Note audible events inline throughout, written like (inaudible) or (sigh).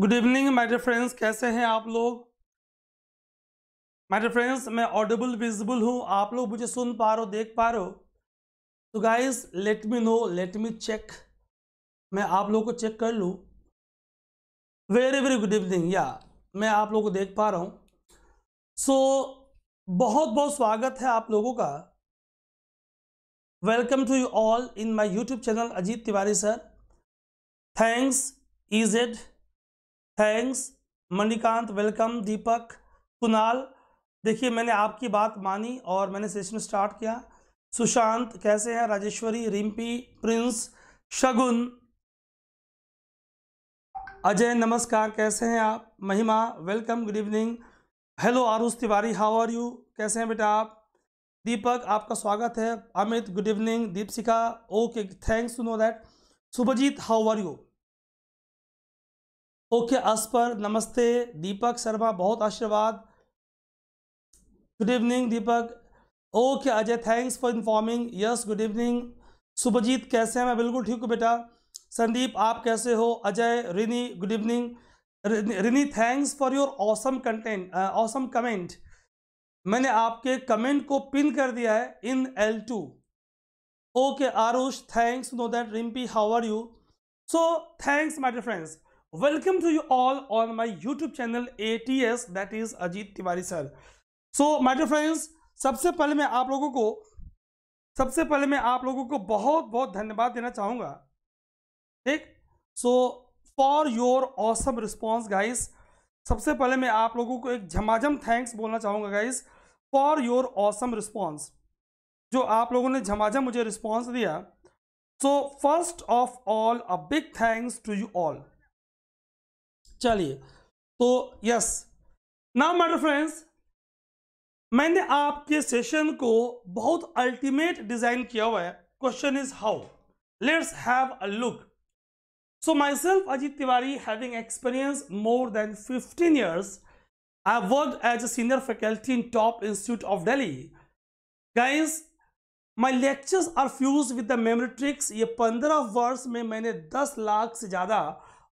Good evening my dear friends कैसे हैं आप लोग माय डियर फ्रेंड्स मैं ऑडिबल विजिबल हूँ आप लोग मुझे सुन पा रहे हो देख पा रहे हो तो guys let me know let me check मैं आप लोगों को चेक कर लूँ वेरी वेरी गुड इवनिंग या मैं आप लोगों को देख पा रहा हूँ सो so, बहुत बहुत स्वागत है आप लोगों का welcome to you all in my YouTube channel Ajit Tiwari sir thanks EZ thanks Manikant welcome Deepak Kunal देखिए मैंने आपकी बात मानी और मैंने सेशन स्टार्ट किया सुशांत कैसे हैं राजेश्वरी रिम्पी प्रिंस शगुन अजय नमस्कार कैसे हैं आप Mahima welcome good evening hello Aarush Tiwari how are you कैसे हैं बेटा आप दीपक आपका स्वागत है Amit good evening Deepshika okay thanks to know that Subhajit how are you okay अस्पर नमस्ते दीपक शर्मा बहुत आशीर्वाद good evening Deepak okay Ajay thanks for informing yes good evening Subhajit कैसे हैं मैं बिल्कुल ठीक हूँ बेटा संदीप आप कैसे हो Ajay Rini good evening Rini thanks for your awesome content awesome comment मैंने आपके कमेंट को पिन कर दिया है in L two okay Aarush thanks know that Rimpi how are you so thanks my dear friends to you all on on YouTube channel A T S that is Ajit Tiwari sir so dear friends सबसे पहले मैं आप लोगों को सबसे पहले मैं आप लोगों को बहुत बहुत धन्यवाद देना चाहूँगा ठीक so for your awesome response guys सबसे पहले मैं आप लोगों को एक झमाझम थैंक्स बोलना चाहूँगा guys for your awesome response जो आप लोगों ने झमाझम मुझे रिस्पॉन्स दिया so first of all a big thanks to you all चलिए तो यस नाउ माय फ्रेंड्स मैंने आपके सेशन को बहुत अल्टीमेट डिजाइन किया हुआ है question is how let's have a look so myself Ajit Tiwari having experience more than 15 years I work worked as a senior faculty in top institute of Delhi. Guys, my lectures are fused with the memory tricks. ये 15 वर्ष में मैंने 10 लाख से ज़्यादा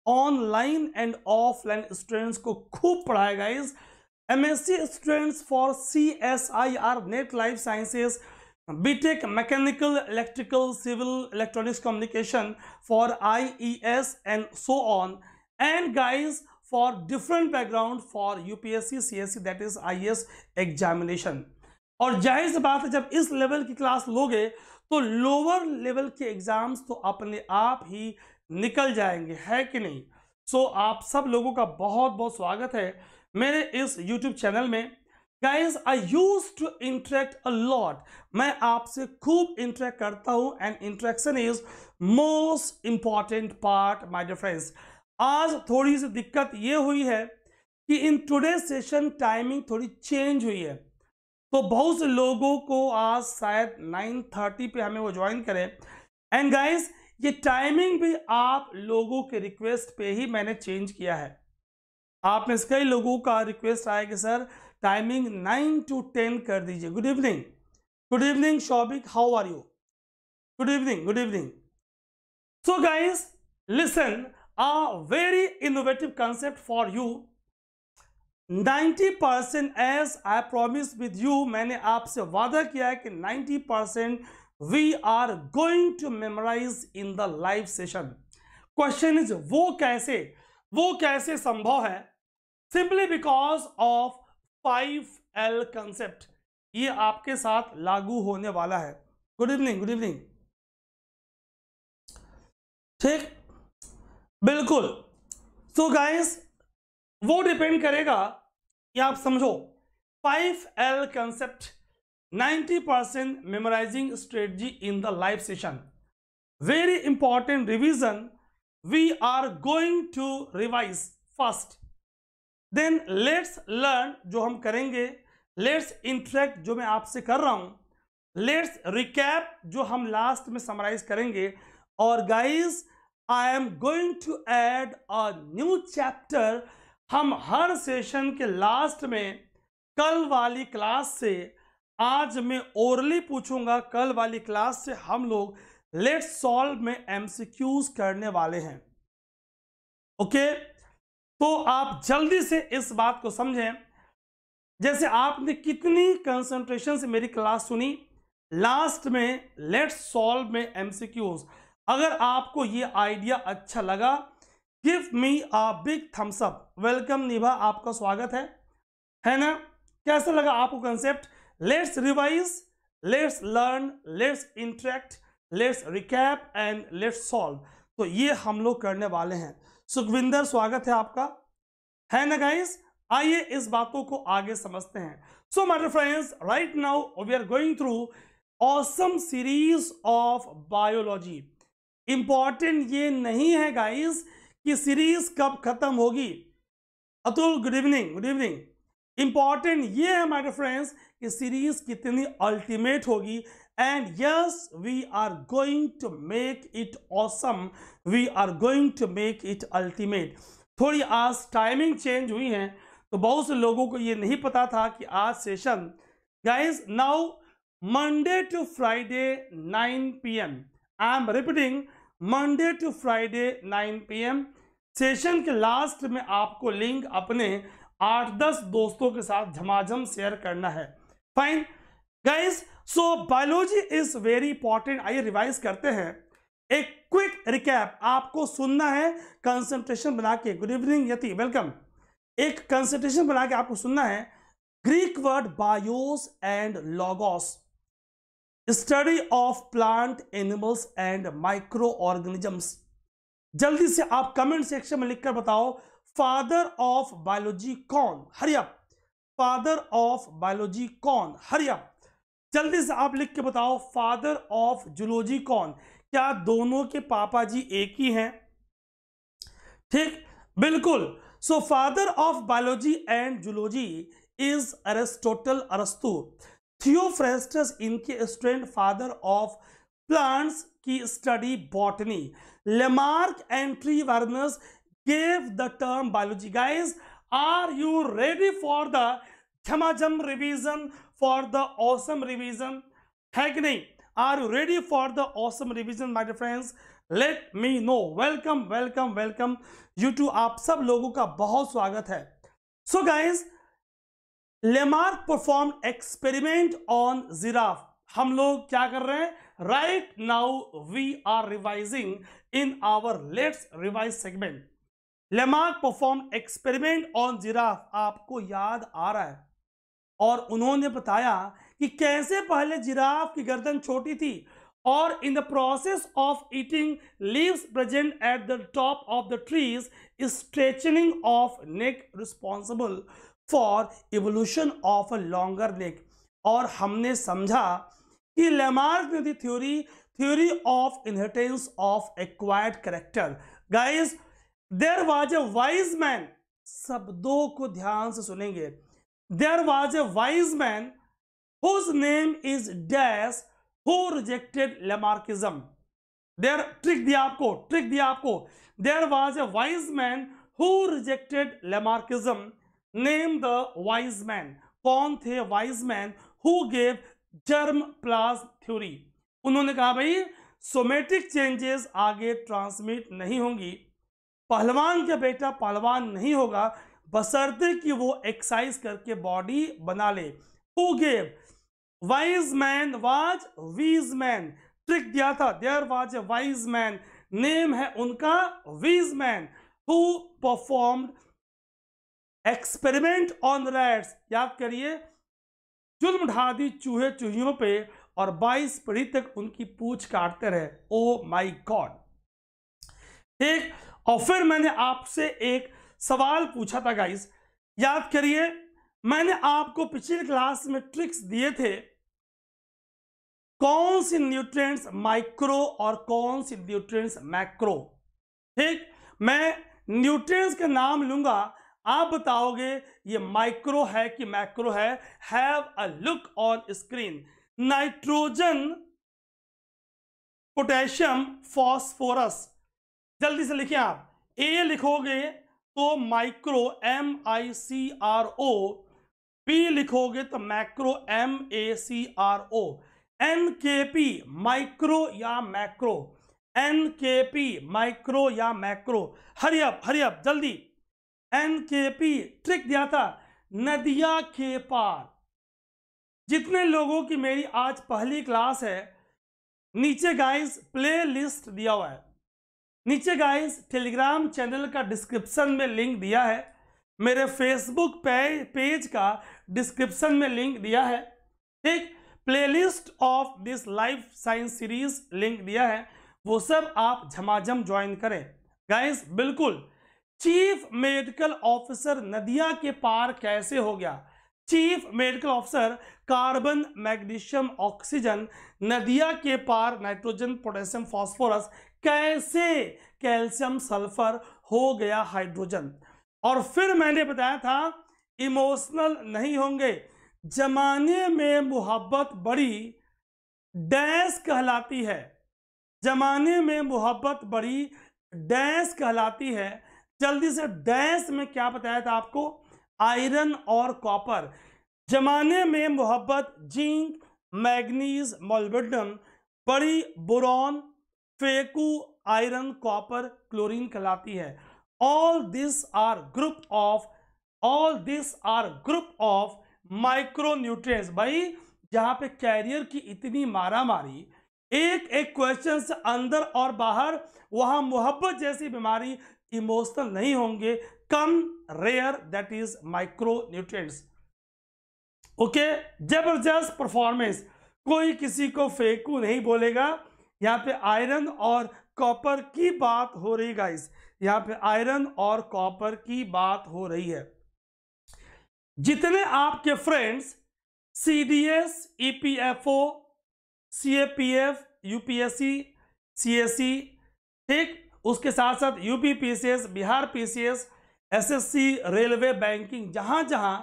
online and offline students को खूब पढ़ाया guys see students for C S I R NET life sciences B Tech mechanical electrical civil electronics communication for I E S and so on and guys for different background for U P S C C S C that is I S examination और जाहिर सी बात है जब इस level की class लोगे तो lower level के एग्जाम्स तो अपने आप ही निकल जाएंगे है कि नहीं सो so, आप सब लोगों का बहुत बहुत स्वागत है मेरे इस YouTube चैनल में guys I use to interact a lot मैं आपसे खूब इंटरेक्ट करता हूँ and interaction is most important part my dear friends आज थोड़ी सी दिक्कत ये हुई है कि इन टुडे सेशन टाइमिंग थोड़ी चेंज हुई है तो बहुत से लोगों को आज शायद 9:30 पे हमें वो ज्वाइन करें एंड गाइज ये टाइमिंग भी आप लोगों के रिक्वेस्ट पे ही मैंने चेंज किया है आप में से कई लोगों का रिक्वेस्ट आया कि sir timing nine to ten कर दीजिए good evening good evening Shoubhik how are you good evening good evening so guys listen a very innovative concept for you 90 percent as I promise with you मैंने आपसे वादा किया है कि 90 percent we are going to memorise in the live session question is वो कैसे वो कैसे संभव है simply because of five L concept ये आपके साथ लागू होने वाला है गुड इवनिंग गुड इवनिंग ठीक बिल्कुल सो गाइस वो डिपेंड करेगा कि आप समझो five L concept 90% percent memorising strategy in the live session very important revision we are going to revise first then let's learn जो हम करेंगे लेट्स इंट्रैक्ट जो मैं आपसे कर रहा हूं लेट्स रिकैप जो हम लास्ट में समराइज करेंगे और guys I am going to add a new chapter हम हर सेशन के लास्ट में कल वाली क्लास से आज मैं ओरली पूछूंगा कल वाली क्लास से हम लोग लेट सॉल्व में एमसीक्यूज करने वाले हैं ओके तो आप जल्दी से इस बात को समझें जैसे आपने कितनी कंसंट्रेशन से मेरी क्लास सुनी लास्ट में लेट सॉल्व में एमसीक्यूज अगर आपको ये आइडिया अच्छा लगा give me a big thumbs up welcome Nibha आपका स्वागत है है ना कैसा लगा आपको concept let's revise let's learn let's interact let's recap and let's solve तो ये हम लोग करने वाले हैं सुखविंदर स्वागत है आपका है ना गाइस आइए इस बातों को आगे समझते हैं so my dear friends right now we are going through awesome series of biology important ये नहीं है गाइस कि सीरीज कब खत्म होगी Atul good evening good evening important ये है माइडर फ्रेंड्स कि सीरीज कितनी अल्टीमेट होगी and yes we are going to make it awesome we are going to make it ultimate थोड़ी आज टाइमिंग चेंज हुई है तो बहुत से लोगों को ये नहीं पता था कि आज session guys now Monday to Friday 9 PM I am repeating Monday to Friday 9 PM session के लास्ट में आपको लिंक अपने आठ दस दोस्तों के साथ झमाझम शेयर करना है fine guys so biology is very important आइए रिवाइज करते हैं एक क्विक रिकैप आपको सुनना है कंसंट्रेशन बना के गुड इवनिंग यति वेलकम एक कंसंट्रेशन बना के आपको सुनना है Greek word bios and logos study of plant animals and microorganisms जल्दी से आप कमेंट सेक्शन में लिखकर बताओ फादर ऑफ बायोलॉजी कौन हरियप फादर ऑफ बायोलॉजी कौन हरिया जल्दी से आप लिख के बताओ फादर ऑफ जूलॉजी कौन क्या दोनों के पापा जी एक ही हैं ठीक बिल्कुल so father of biology and zoology is Aristotle अरस्तु थियोफ्रेस्टस इनके स्टूडेंट फादर ऑफ प्लांट्स की study botany Lamarck and Treviranus gave the term biology guys are you ready for the छमाजम revision for the awesome revision है कि नहीं are you ready for the awesome revision my dear friends let me know welcome welcome welcome you to आप सब लोगों का बहुत स्वागत है सो guys Lamarck perform experiment on giraffe हम लोग क्या कर रहे हैं right now we are revising in our let's revise segment Lamarck perform experiment on giraffe आपको याद आ रहा है और उन्होंने बताया कि कैसे पहले जिराफ की गर्दन छोटी थी और in the process of eating leaves present at the top of the trees stretching of neck responsible for evolution of a longer neck और हमने समझा कि लेमार्क ने दी theory theory of inheritance of acquired character guys there was a wise man शब्दों को ध्यान से सुनेंगे there was a wise man whose name is dash who rejected lamarckism there trick दिया आपको trick दिया आपको there was a wise man who rejected lamarckism name the wise man कौन थे wise man who gave germ plasm theory उन्होंने कहा भाई somatic changes आगे ट्रांसमिट नहीं होंगी पहलवान का बेटा पहलवान नहीं होगा बसरते कि वो एक्सरसाइज करके बॉडी बना ले who gave wise man was Weismann trick दिया था there was a wise man name है उनका Weismann who performed experiment on rats याद करिए जुल्म ढा दी चूहे चूहियों पे और 22 पीढ़ी तक उनकी पूछ काटते रहे ओ माई गॉड ठीक और फिर मैंने आपसे एक सवाल पूछा था गाइस याद करिए मैंने आपको पिछली क्लास में ट्रिक्स दिए थे कौन सी न्यूट्रिएंट्स माइक्रो और कौन सी न्यूट्रिएंट्स मैक्रो ठीक मैं न्यूट्रिएंट्स के नाम लूंगा आप बताओगे ये माइक्रो है कि मैक्रो है have a look on screen nitrogen potassium phosphorus जल्दी से लिखिए आप ए लिखोगे तो micro M I C R O P लिखोगे तो macro M A C R O N K P micro या macro N K P micro या मैक्रो हरियप हरियप जल्दी एन के पी ट्रिक दिया था नदिया के पार जितने लोगों की मेरी आज पहली क्लास है नीचे गाइस प्ले लिस्ट दिया हुआ है नीचे गाइस टेलीग्राम चैनल का डिस्क्रिप्शन में लिंक दिया है मेरे फेसबुक पे, पेज का डिस्क्रिप्शन में लिंक दिया है ठीक playlist of this life science series link दिया है वो सब आप झमाझम ज्वाइन करें गाइस बिल्कुल चीफ मेडिकल ऑफिसर नदिया के पार कैसे हो गया chief medical officer carbon magnesium oxygen नदिया के पार नाइट्रोजन पोटेशियम फास्फोरस कैसे कैल्शियम सल्फर हो गया हाइड्रोजन और फिर मैंने बताया था इमोशनल नहीं होंगे जमाने में मोहब्बत बड़ी डैश कहलाती है जमाने में मोहब्बत बड़ी डैश कहलाती है जल्दी से डैश में क्या बताया था आपको आयरन और कॉपर जमाने में मोहब्बत जिंक मैग्नीज मोलबेडम बड़ी बोरॉन फेकू आयरन कॉपर क्लोरीन कहलाती है all this are group of all this are group of micro भाई जहां पे कैरियर की इतनी मारा मारी एक एक क्वेश्चन से अंदर और बाहर वहां मोहब्बत जैसी बीमारी इमोशनल नहीं होंगे कम rare that is micro nutrient okay जबरदस्त परफॉर्मेंस कोई किसी को फेकू नहीं बोलेगा यहाँ पे आयरन और कॉपर की बात हो रही गाइस यहाँ पे आयरन और कॉपर की बात हो रही है जितने आपके friends C D S E P F O C A P F U P S C C S C ठीक उसके साथ साथ U P P C S Bihar P C S S S C railway banking जहाँ जहाँ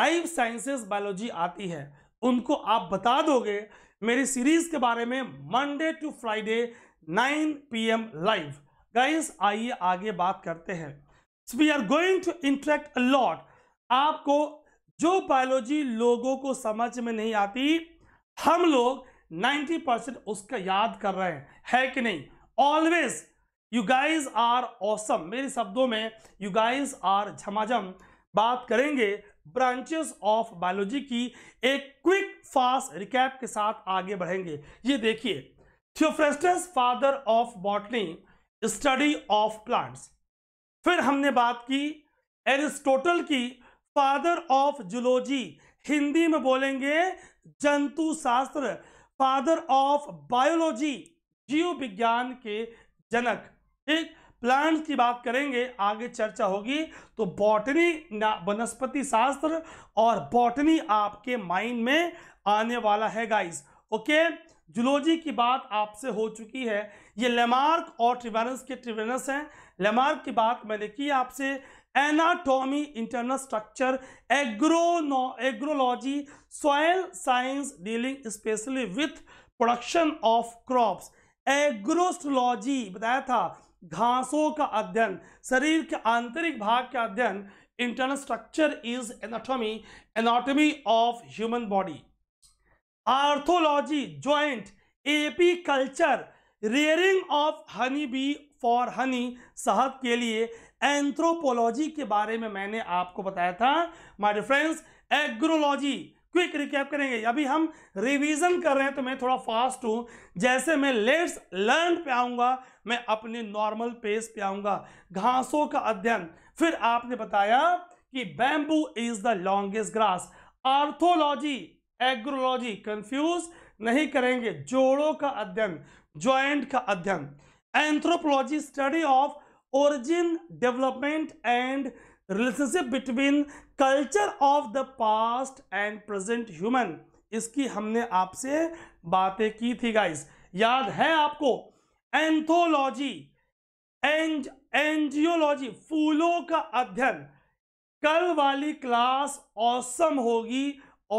life sciences biology आती है उनको आप बता दोगे मेरी सीरीज के बारे में Monday to Friday 9 PM live guys आइए आगे बात करते हैं we are going to interact lot आपको जो बायोलॉजी लोगों को समझ में नहीं आती हम लोग 90 परसेंट उसका याद कर रहे हैं है कि नहीं always you guys are awesome मेरे शब्दों में यू गाइज आर झमाझम बात करेंगे ब्रांचेस ऑफ बायोलॉजी की एक क्विक फास्ट रिकैप के साथ आगे बढ़ेंगे ये देखिए Theophrastus father of botany study of plants फिर हमने बात की एरिस्टोटल की फादर ऑफ जुलोजी हिंदी में बोलेंगे जंतु शास्त्र फादर ऑफ बायोलॉजी जीव विज्ञान के जनक एक प्लांट्स की बात करेंगे आगे चर्चा होगी तो बॉटनी वनस्पति शास्त्र और बॉटनी आपके माइंड में आने वाला है गाइस ओके जुलोजी की बात आपसे हो चुकी है ये लेमार्क और ट्रिवेनस के ट्रिवेनस हैं लेमार्क की बात मैंने की आपसे एनाटॉमी इंटरनल स्ट्रक्चर एग्रोनो agrology soil science dealing specially with production of crops agrostology बताया था घासों का अध्ययन शरीर के आंतरिक भाग का अध्ययन internal structure is anatomy anatomy of human body arthrology joint apiculture rearing of honey bee for honey शहद के लिए एंथ्रोपोलॉजी के बारे में मैंने आपको बताया था my friends agrology quick recap करेंगे अभी हम रिवीजन कर रहे हैं तो मैं थोड़ा फास्ट हूं जैसे मैं लेट्स लर्न पे आऊंगा मैं अपने नॉर्मल पेस पे आऊंगा घासों का अध्ययन फिर आपने बताया कि bamboo is the longest grass arthrology agrology confuse नहीं करेंगे जोड़ों का अध्ययन ज्वाइंट का अध्ययन anthropology study of origin development and relationship between culture of the past and present human इसकी हमने आपसे बातें की थी गाइस याद है आपको एंथोलॉजी एंज एंजियोलॉजी फूलों का अध्ययन कल वाली क्लास औसम होगी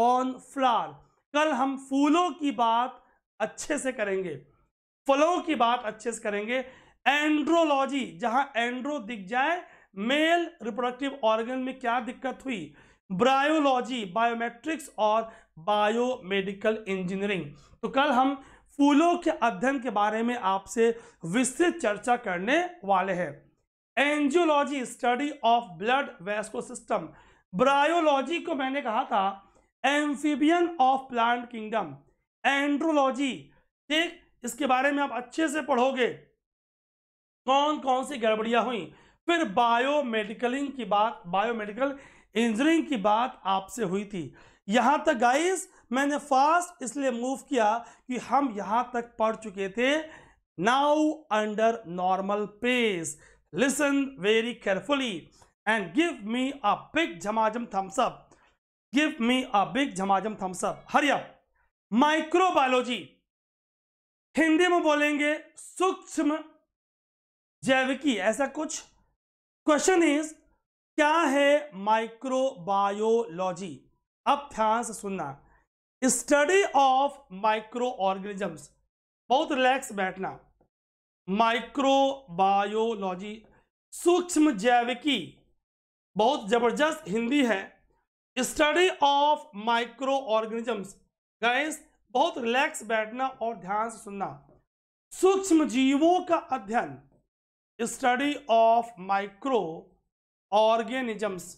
ऑन फ्लावर कल हम फूलों की बात अच्छे से करेंगे फलों की बात अच्छे से करेंगे एंड्रोलॉजी जहां एंड्रो दिख जाए मेल रिप्रोडक्टिव ऑर्गन में क्या दिक्कत हुई ब्रायोलॉजी बायोमेट्रिक्स और बायोमेडिकल इंजीनियरिंग तो कल हम फूलों के अध्ययन के बारे में आपसे विस्तृत चर्चा करने वाले हैं angiology study of blood vascular system bryology को मैंने कहा था amphibian of plant kingdom andrology ठीक इसके बारे में आप अच्छे से पढ़ोगे कौन कौन सी गड़बड़ियां हुई फिर बायोमेडिकलिंग की बात बायोमेडिकल इंजीनियरिंग की बात आपसे हुई थी यहां तक गाइस मैंने फास्ट इसलिए मूव किया कि हम यहां तक पढ़ चुके थे now under normal pace listen very carefully and give me a big झमाझम thumbs up give me a big झमाझम थम्स अप हरिया माइक्रोबायोलॉजी हिंदी में बोलेंगे सूक्ष्म जैविकी ऐसा कुछ क्वेश्चन इज क्या है माइक्रोबायोलॉजी अब ध्यान से सुनना स्टडी ऑफ माइक्रो ऑर्गेनिजम्स बहुत रिलैक्स बैठना माइक्रोबायोलॉजी सूक्ष्म जैविकी बहुत जबरदस्त हिंदी है study of micro microorganisms guys बहुत रिलैक्स बैठना और ध्यान से सुनना सूक्ष्म जीवों का अध्ययन स्टडी ऑफ माइक्रो ऑर्गेनिजम्स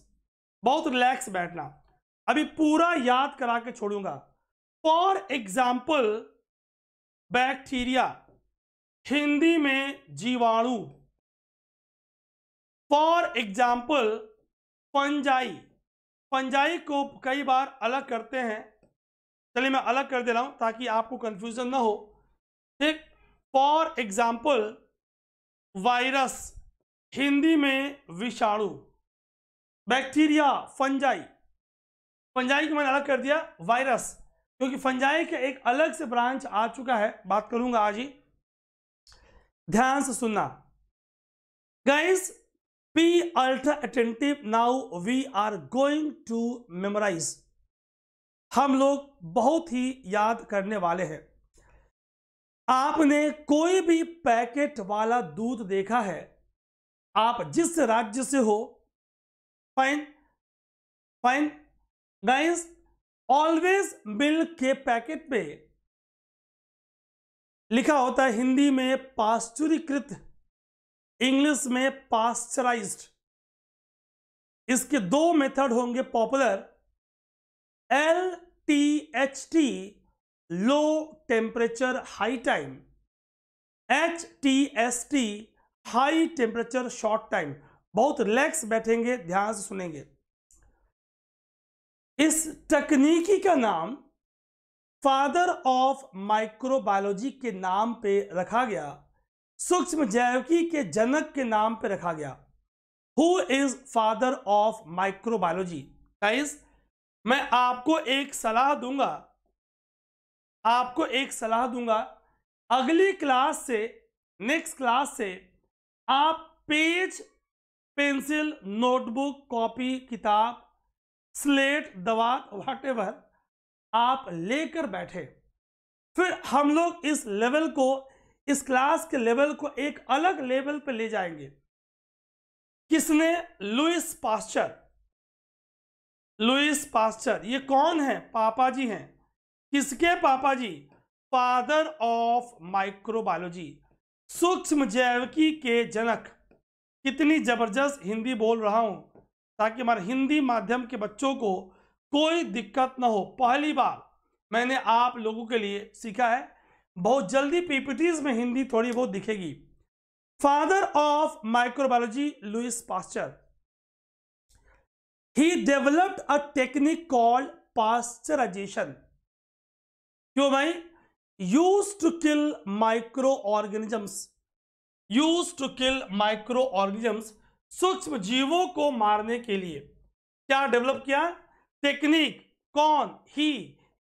बहुत रिलैक्स बैठना अभी पूरा याद करा के छोड़ूंगा फॉर एग्जाम्पल बैक्टीरिया हिंदी में जीवाणु फॉर एग्जाम्पल फंजाई पंजाई को कई बार अलग करते हैं चलिए मैं अलग कर दे रहा हूं ताकि आपको कंफ्यूजन ना हो ठीक फॉर एग्जाम्पल वायरस हिंदी में विषाणु बैक्टीरिया फंजाई फंजाई को मैंने अलग कर दिया वायरस क्योंकि फंजाई का एक अलग से ब्रांच आ चुका है बात करूंगा आज ही ध्यान से सुनना guys be ultra attentive now we are going to memorize हम लोग बहुत ही याद करने वाले हैं आपने कोई भी पैकेट वाला दूध देखा है आप जिस राज्य से हो fine fine guys always milk के पैकेट में लिखा होता है हिंदी में पास्चुरीकृत इंग्लिश में पास्चराइज्ड इसके दो मेथड होंगे popular L T H T low temperature high time H T S T high temperature short time बहुत रिलैक्स बैठेंगे ध्यान से सुनेंगे इस तकनीकी का नाम फादर ऑफ माइक्रोबायोलॉजी के नाम पे रखा गया सूक्ष्म जैविकी के जनक के नाम पे रखा गया who is father of microbiology guys मैं आपको एक सलाह दूंगा आपको एक सलाह दूंगा अगली क्लास से नेक्स्ट क्लास से आप पेज पेंसिल नोटबुक कॉपी किताब स्लेट दवात एवर आप लेकर बैठे फिर हम लोग इस लेवल को इस क्लास के लेवल को एक अलग लेवल पर ले जाएंगे किसने लुइस पास्चर लुइस पास्चर ये कौन है पापा जी हैं किसके पापा जी फादर ऑफ माइक्रोबायोलॉजी सूक्ष्म जैविकी के जनक कितनी जबरदस्त हिंदी बोल रहा हूं ताकि हमारे हिंदी माध्यम के बच्चों को कोई दिक्कत ना हो पहली बार मैंने आप लोगों के लिए सीखा है बहुत जल्दी पीपीटीज में हिंदी थोड़ी बहुत दिखेगी father of microbiology Louis Pasteur he developed a technique called pasteurization क्यों भाई used to kill micro microorganisms used to kill micro organisms सूक्ष्म जीवों को मारने के लिए क्या डेवलप किया टेक्निक कौन ही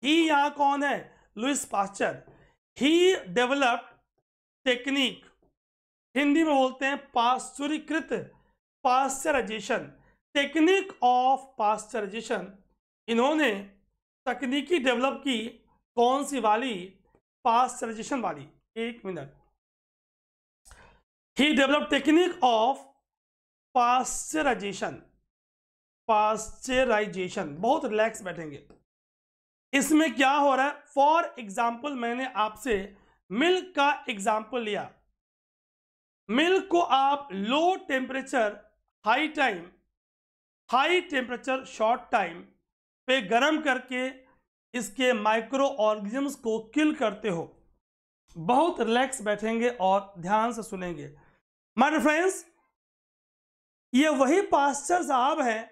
ही यहां कौन है Louis Pasteur he develop technique Hindi में बोलते हैं पाश्चुरीकृत पास्चराइजेशन टेक्निक ऑफ पास्चराइजेशन इन्होंने तकनीकी डेवलप की कौन सी वाली पास्चराइजेशन वाली एक minute he develop technique of pasteurization pasteurization बहुत रिलैक्स बैठेंगे इसमें क्या हो रहा है फॉर एग्जाम्पल मैंने आपसे मिल्क का एग्जाम्पल लिया मिल्क को आप low temperature high time high temperature short time पे गर्म करके इसके माइक्रो ऑर्गेनिजम्स को किल करते हो बहुत रिलैक्स बैठेंगे और ध्यान से सुनेंगे माय फ्रेंड्स ये वही पास्टर साहब हैं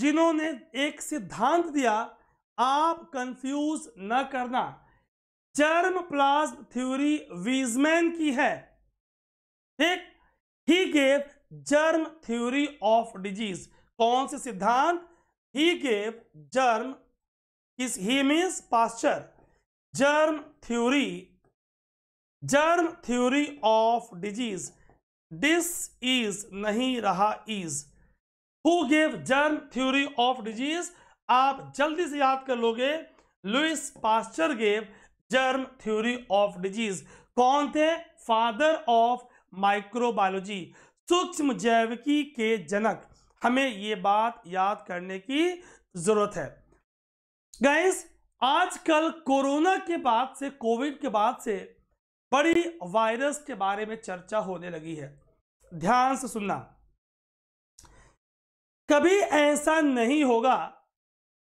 जिन्होंने एक सिद्धांत दिया आप कंफ्यूज न करना जर्म प्लाज्म थ्योरी वीजमैन की है ठीक he gave germ theory of disease कौन से सिद्धांत ही गेव जर्म इस he means Pasteur germ theory germ theory of disease this is नहीं रहा is who gave germ theory of disease आप जल्दी से याद कर लोगे Louis Pasteur gave germ theory of disease कौन थे फादर ऑफ माइक्रोबायोलॉजी सूक्ष्म जैविकी के जनक हमें ये बात याद करने की जरूरत है गाइस आजकल कोरोना के बाद से कोविड के बाद से बड़ी वायरस के बारे में चर्चा होने लगी है ध्यान से सुनना कभी ऐसा नहीं होगा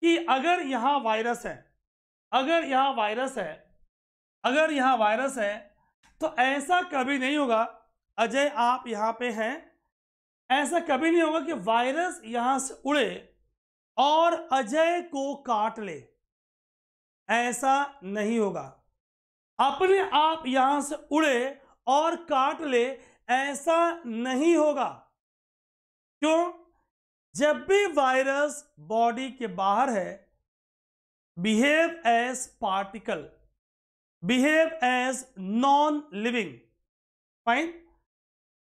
कि अगर यहां वायरस है अगर यहां वायरस है अगर यहां वायरस है तो ऐसा कभी नहीं होगा अजय आप यहां पे हैं ऐसा कभी नहीं होगा कि वायरस यहां से उड़े और अजय को काट ले ऐसा नहीं होगा अपने आप यहां से उड़े और काट ले ऐसा नहीं होगा क्यों जब भी वायरस बॉडी के बाहर है behave as particle behave as non living fine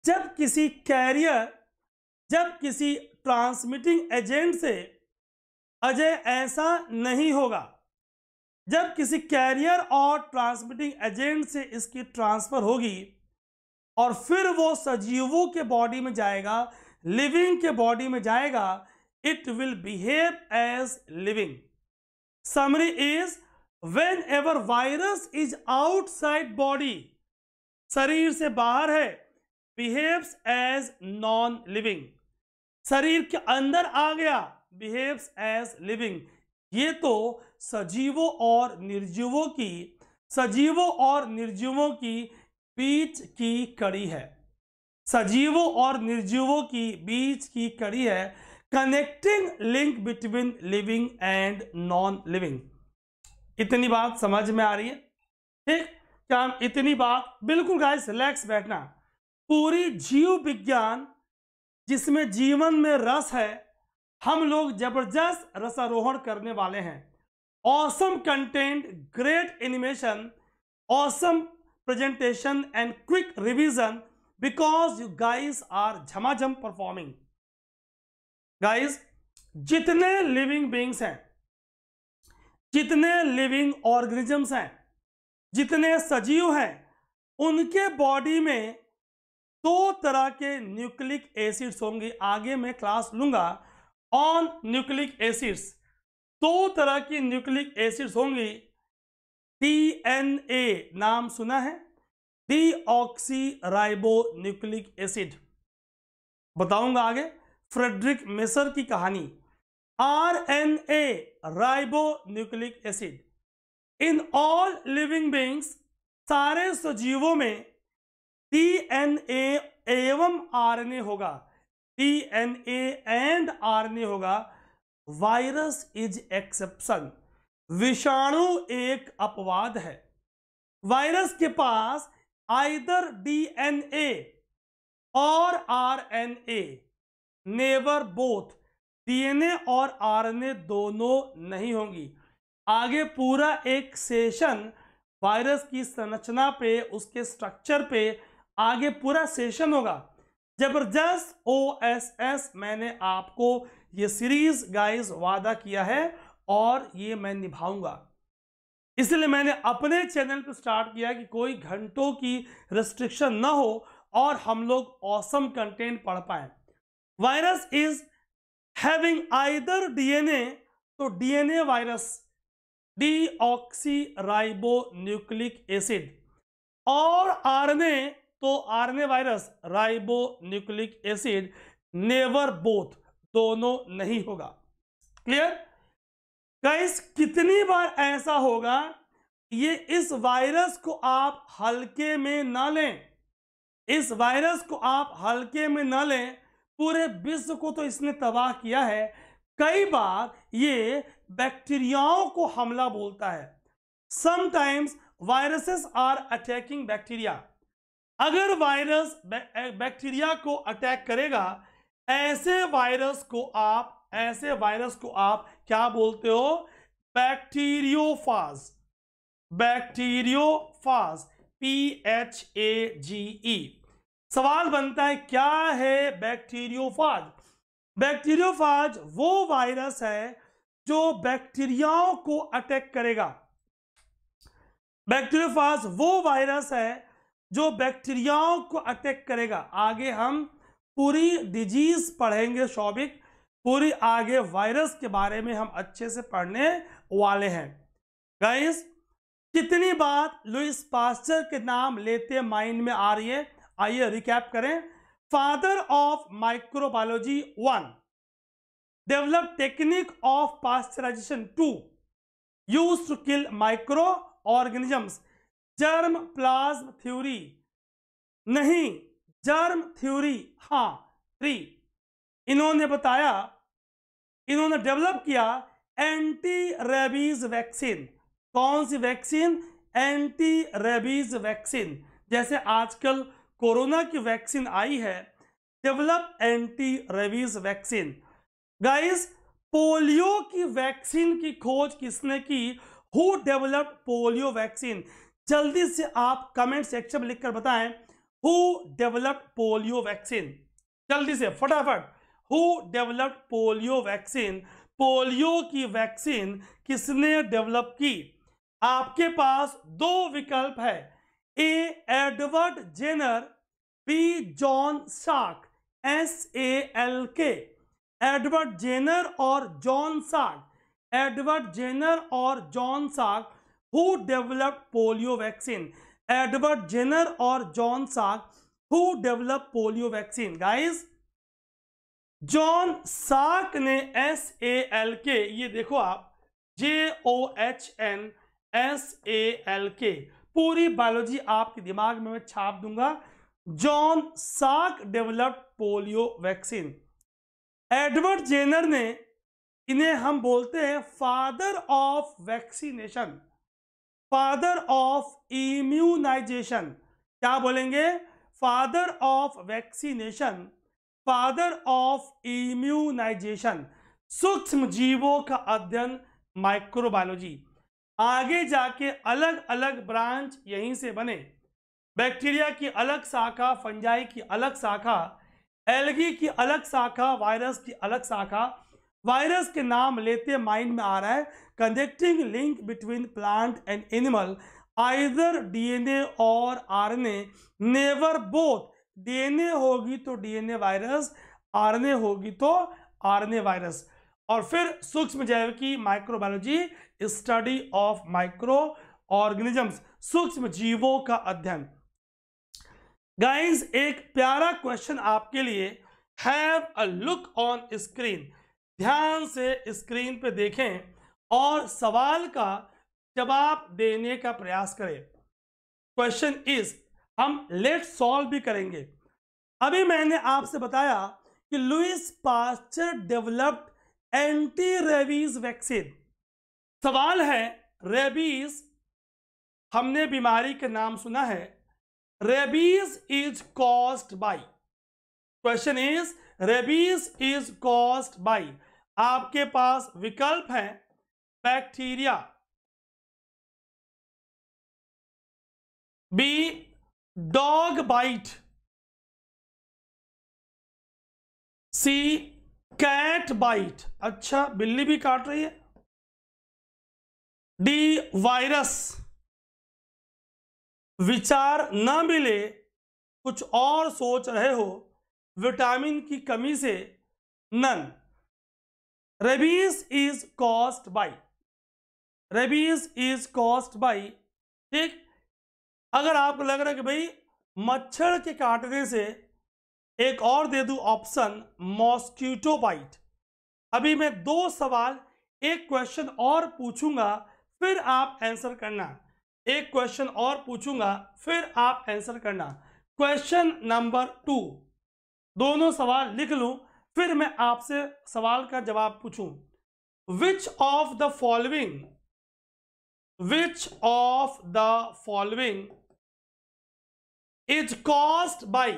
जब किसी कैरियर जब किसी ट्रांसमिटिंग एजेंट से अजय ऐसा नहीं होगा जब किसी कैरियर और ट्रांसमिटिंग एजेंट से इसकी ट्रांसफर होगी और फिर वो सजीवों के बॉडी में जाएगा लिविंग के बॉडी में जाएगा it will behave as living summary is whenever virus is outside body शरीर से बाहर है बिहेव एज नॉन लिविंग शरीर के अंदर आ गया बिहेव एज लिविंग ये तो सजीवों और निर्जीवों की सजीवों और निर्जीवों की बीच की कड़ी है सजीवों और निर्जीवों की बीच की कड़ी है connecting link between living and non living इतनी बात समझ में आ रही है ठीक क्या इतनी बात बिल्कुल गाइस रिलैक्स बैठना पूरी जीव विज्ञान जिसमें जीवन में रस है हम लोग जबरदस्त रसारोहण करने वाले हैं awesome content great animation awesome presentation and quick revision because you guys are झमाझम performing. Guys, जितने living beings हैं जितने living organisms हैं जितने सजीव हैं उनके body में दो तरह के न्यूक्लिक एसिड्स होंगे आगे मैं क्लास लूंगा ऑन न्यूक्लिक एसिड्स दो तरह की न्यूक्लिक एसिड्स होंगी टी एन ए नाम सुना है डी राइबो न्यूक्लिक एसिड बताऊंगा आगे फ्रेडरिक मेसर की कहानी are N A ribo nucleic acid in all living beings सारे सजीवों में ए एवं आर ए होगा N A and R A होगा वायरस इज एक्सेप्शन विषाणु एक अपवाद है वायरस के पास आइदर डीएनए और आरएनए नेवर बोथ डीएनए और आरएनए दोनों नहीं होंगी आगे पूरा एक सेशन वायरस की संरचना पे उसके स्ट्रक्चर पे आगे पूरा सेशन होगा जबरदस्त ओ एस एस मैंने आपको ये सीरीज गाइस वादा किया है और ये मैं निभाऊंगा इसलिए मैंने अपने चैनल पर स्टार्ट किया कि कोई घंटों की रिस्ट्रिक्शन ना हो और हम लोग ऑसम कंटेंट पढ़ पाए virus is having either DNA तो DNA virus deoxyribonucleic acid और आरएनए तो RNA virus ribo nucleic acid never both दोनों नहीं होगा क्लियर गाइस कितनी बार ऐसा होगा ये इस वायरस को आप हल्के में ना लें इस वायरस को आप हल्के में ना लें पूरे विश्व को तो इसने तबाह किया है कई बार ये बैक्टीरियाओं को हमला बोलता है sometimes viruses are attacking bacteria अगर वायरस बैक्टीरिया को अटैक करेगा ऐसे वायरस को आप ऐसे वायरस को आप क्या बोलते हो bacteriophage bacteriophage P H A G E सवाल बनता है क्या है बैक्टीरियोफाज बैक्टीरियोफाज वो वायरस है जो बैक्टीरियाओं को अटैक करेगा बैक्टीरियोफाज वो वायरस है जो बैक्टीरियाओं को अटैक करेगा आगे हम पूरी डिजीज पढ़ेंगे शौभिक पूरी आगे वायरस के बारे में हम अच्छे से पढ़ने वाले हैं गाइस कितनी बात लुइस पास्टर के नाम लेते माइंड में आ रही है आइए रिकैप करें father of microbiology one develop technique of pasteurization to use to kill micro organisms germ plasm theory नहीं जर्म थ्योरी हाँ थ्री इन्होंने बताया इन्होंने डेवलप किया एंटी रेबीज वैक्सीन कौन सी वैक्सीन एंटी रेबीज वैक्सीन जैसे आजकल कोरोना की वैक्सीन आई है develop anti rabies vaccine guys polio की वैक्सीन की खोज किसने की हु डेवलप पोलियो वैक्सीन जल्दी से आप कमेंट सेक्शन में लिखकर बताएं हु डेवलप पोलियो वैक्सीन जल्दी से फटाफट who developed polio vaccine polio की वैक्सीन किसने डेवलप की आपके पास दो विकल्प है A Edward Jenner B John Salk S A L K Edward Jenner और जॉन साक एडवर्ड जेनर और John Salk who developed polio vaccine Edward Jenner और John Salk who develop polio vaccine guys John Salk ने S A L K ये देखो आप J O H N S A L के पूरी biology आपके दिमाग में मैं छाप दूंगा John Salk developed polio vaccine Edward Jenner ने इन्हें हम बोलते हैं father of vaccination father of immunization क्या बोलेंगे father of vaccination father of immunization सूक्ष्म जीवों का अध्ययन माइक्रोबायोलॉजी आगे जाके अलग अलग ब्रांच यहीं से बने बैक्टीरिया की अलग शाखा फंजाई की अलग शाखा एलगी की अलग शाखा वायरस की अलग शाखा वायरस के नाम लेते माइंड में आ रहा है connecting link between plant and animal either DNA और आरएनए नेवर बोथ डीएनए होगी तो डीएनए वायरस आरएनए होगी तो आरएनए वायरस और फिर सूक्ष्म जैव की microbiology study of micro organisms सूक्ष्म जीवों का अध्ययन गाइस एक प्यारा क्वेश्चन आपके लिए have a look on screen ध्यान से स्क्रीन पे देखें और सवाल का जवाब देने का प्रयास करें क्वेश्चन इज हम लेट सॉल्व भी करेंगे अभी मैंने आपसे बताया कि Louis Pasteur developed anti rabies vaccine सवाल है रेबीज हमने बीमारी के नाम सुना है rabies is caused by question is rabies is caused by आपके पास विकल्प है bacteria B dog bite C cat bite अच्छा बिल्ली भी काट रही है डी वायरस विचार न मिले कुछ और सोच रहे हो विटामिन की कमी से none rabies is caused by rabies is caused by ठीक अगर आपको लग रहा है कि भाई मच्छर के काटने से एक और दे दू ऑप्शन मॉस्क्यूटो बाइट अभी मैं दो सवाल एक क्वेश्चन और पूछूंगा फिर आप आंसर करना एक क्वेश्चन और पूछूंगा फिर आप आंसर करना क्वेश्चन नंबर टू दोनों सवाल लिख लूं फिर मैं आपसे सवाल का जवाब पूछूं which of the following which of the following is caused by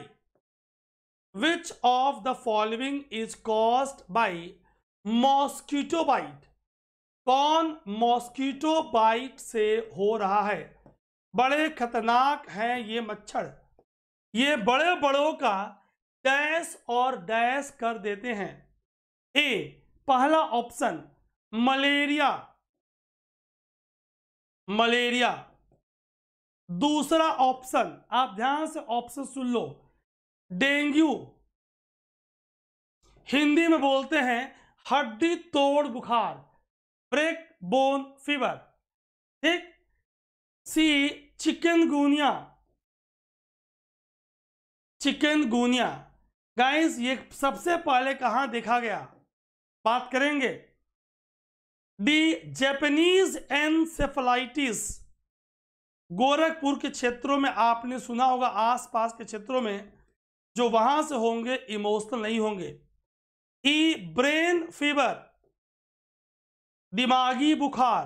which of the following is caused by mosquito bite कौन मॉस्किटो बाइट से हो रहा है बड़े खतरनाक हैं ये मच्छर ये बड़े बड़ों का डैश और डैश कर देते हैं ए पहला ऑप्शन मलेरिया मलेरिया दूसरा ऑप्शन आप ध्यान से ऑप्शन सुन लो डेंगू हिंदी में बोलते हैं हड्डी तोड़ बुखार ब्रेक बोन फीवर ठीक सी चिकनगुनिया गुनिया गाइस ये सबसे पहले कहां देखा गया बात करेंगे डी जैपनीज एनसेफलाइटिस गोरखपुर के क्षेत्रों में आपने सुना होगा आसपास के क्षेत्रों में जो वहां से होंगे इमोशनल नहीं होंगे ई ब्रेन फीवर दिमागी बुखार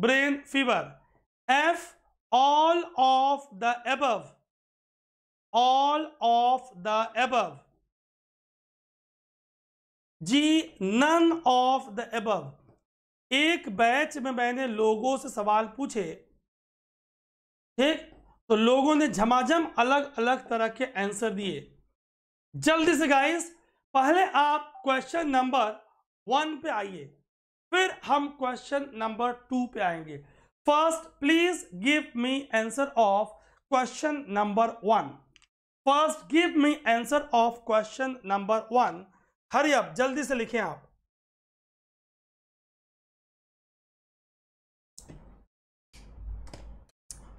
brain fever F all of the above all of the above G none of the above एक बैच में मैंने लोगों से सवाल पूछे ठीक तो लोगों ने झमाझम अलग अलग तरह के आंसर दिए जल्दी से गाइस पहले आप क्वेश्चन नंबर वन पे आइए फिर हम क्वेश्चन नंबर टू पे आएंगे first please give me answer of question number one first give me answer of question number one hurry अब जल्दी से लिखें आप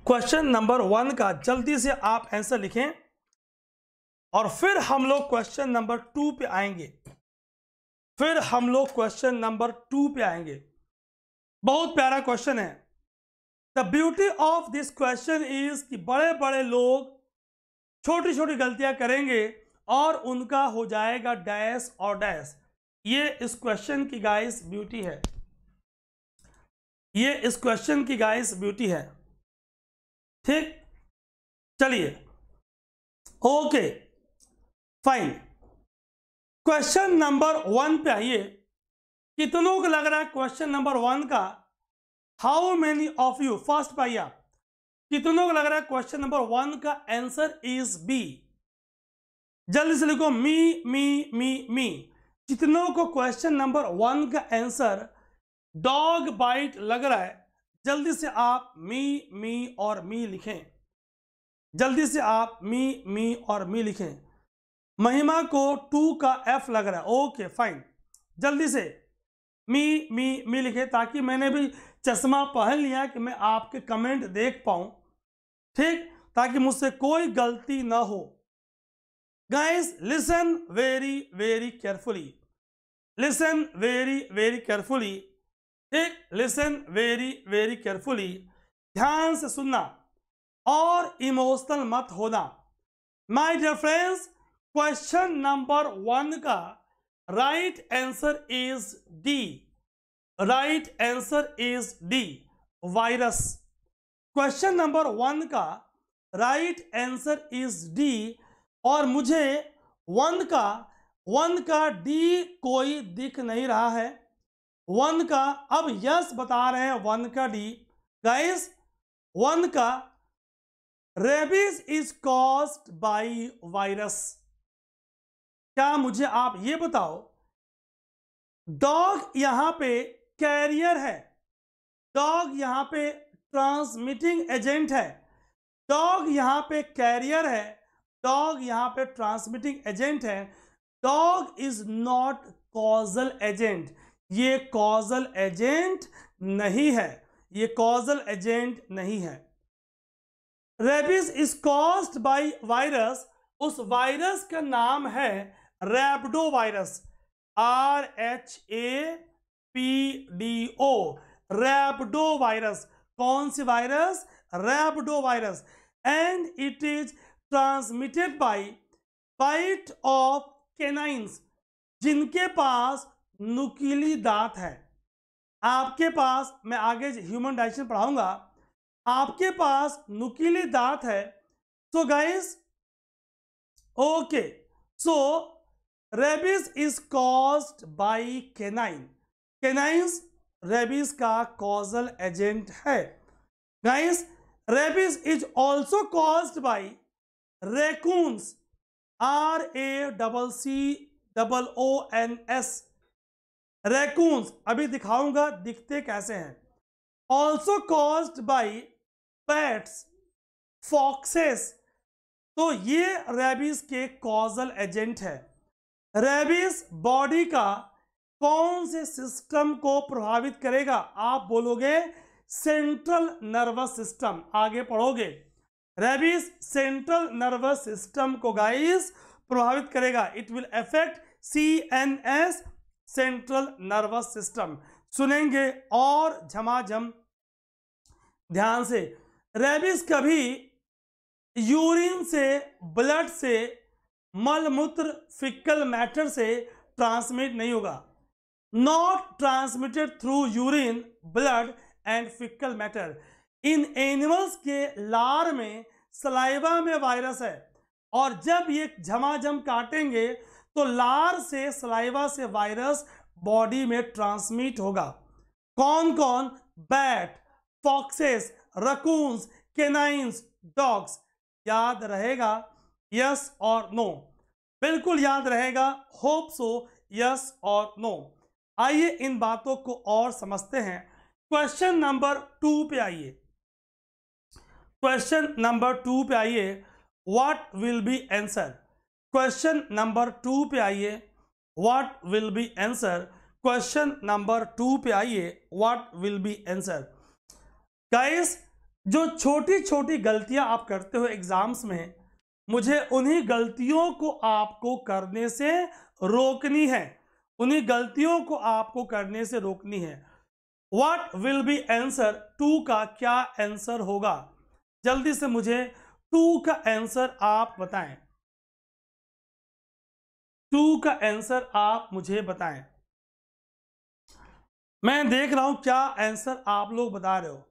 क्वेश्चन नंबर वन का जल्दी से आप आंसर लिखें और फिर हम लोग क्वेश्चन नंबर टू पे आएंगे फिर हम लोग क्वेश्चन नंबर टू पे आएंगे बहुत प्यारा क्वेश्चन है the beauty of this question is कि बड़े बड़े लोग छोटी छोटी गलतियां करेंगे और उनका हो जाएगा डैश और डैश ये इस क्वेश्चन की गाइस ब्यूटी है ये इस क्वेश्चन की गाइस ब्यूटी है ठीक चलिए okay fine question number one पे आइए कितनों को लग रहा है क्वेश्चन नंबर वन का how many of you first पे आइए आप कितनों को लग रहा है क्वेश्चन नंबर वन का आंसर इज बी जल्दी से लिखो मी मी मी मी कितनों को क्वेश्चन नंबर वन का आंसर डॉग बाइट लग रहा है जल्दी से आप मी मी और मी लिखें जल्दी से आप मी मी और मी लिखें महिमा को टू का एफ लग रहा है ओके फाइन जल्दी से मी मी मी लिखें ताकि मैंने भी चश्मा पहन लिया कि मैं आपके कमेंट देख पाऊं ठीक ताकि मुझसे कोई गलती ना हो guys listen very very carefully listen very very carefully ठीक लिसन वेरी वेरी केयरफुली ध्यान से सुनना और इमोशनल मत होना my dear friends question number one का right answer is D right answer is D virus question number one का right answer is D और मुझे वन का वन का डी कोई दिख नहीं रहा है वन का अब यस बता रहे हैं वन का डी गाइस वन का rabies is caused by virus क्या मुझे आप ये बताओ डॉग यहां पे कैरियर है डॉग यहां पे ट्रांसमिटिंग एजेंट है डॉग यहां पे कैरियर है डॉग यहां पे ट्रांसमिटिंग एजेंट है dog is not causal agent ये कॉजल एजेंट नहीं है ये कॉजल एजेंट नहीं है rabies is caused by virus उस वायरस का नाम है rhabdo virus R H A P D O rhabdo virus कौन सी virus rhabdo virus and it is transmitted by bite of canines जिनके पास नुकीली दांत है आपके पास मैं आगे ह्यूमन डाइजेशन पढ़ाऊंगा आपके पास नुकीली दांत है so guys okay so rabies is caused by canine canines rabies का कॉजल एजेंट है guys rabies is also caused by raccoons R A double C double O N S raccoons अभी दिखाऊंगा दिखते कैसे हैं also caused by bats foxes तो ये rabies के कॉजल एजेंट है रेबीज बॉडी का कौन से सिस्टम को प्रभावित करेगा आप बोलोगे सेंट्रल नर्वस सिस्टम आगे पढ़ोगे रेबीज सेंट्रल नर्वस सिस्टम को गाइस प्रभावित करेगा it will affect C N S central nervous system सुनेंगे और झमाझम ध्यान से रेबिस कभी यूरिन से ब्लड से मलमूत्र फिकल मैटर से ट्रांसमिट नहीं होगा not transmitted through urine blood and faecal matter in animals के लार में सलाइवा में वायरस है और जब ये झमाझम काटेंगे तो लार से सलाइवा से वायरस बॉडी में ट्रांसमिट होगा कौन कौन bat foxes raccoons canines dogs याद रहेगा यस और नो बिल्कुल याद रहेगा होप सो यस और नो आइए इन बातों को और समझते हैं क्वेश्चन नंबर टू पे आइए क्वेश्चन नंबर टू पे आइए what will be answer question number two पे आइए what will be answer question number two पे आइए what will be answer guys जो छोटी छोटी गलतियां आप करते हो एग्जाम्स में मुझे उन्हीं गलतियों को आपको करने से रोकनी है उन्हीं गलतियों को आपको करने से रोकनी है what will be answer two का क्या आंसर होगा जल्दी से मुझे टू का आंसर आप बताएं टू का आंसर आप मुझे बताएं मैं देख रहा हूं क्या आंसर आप लोग बता रहे हो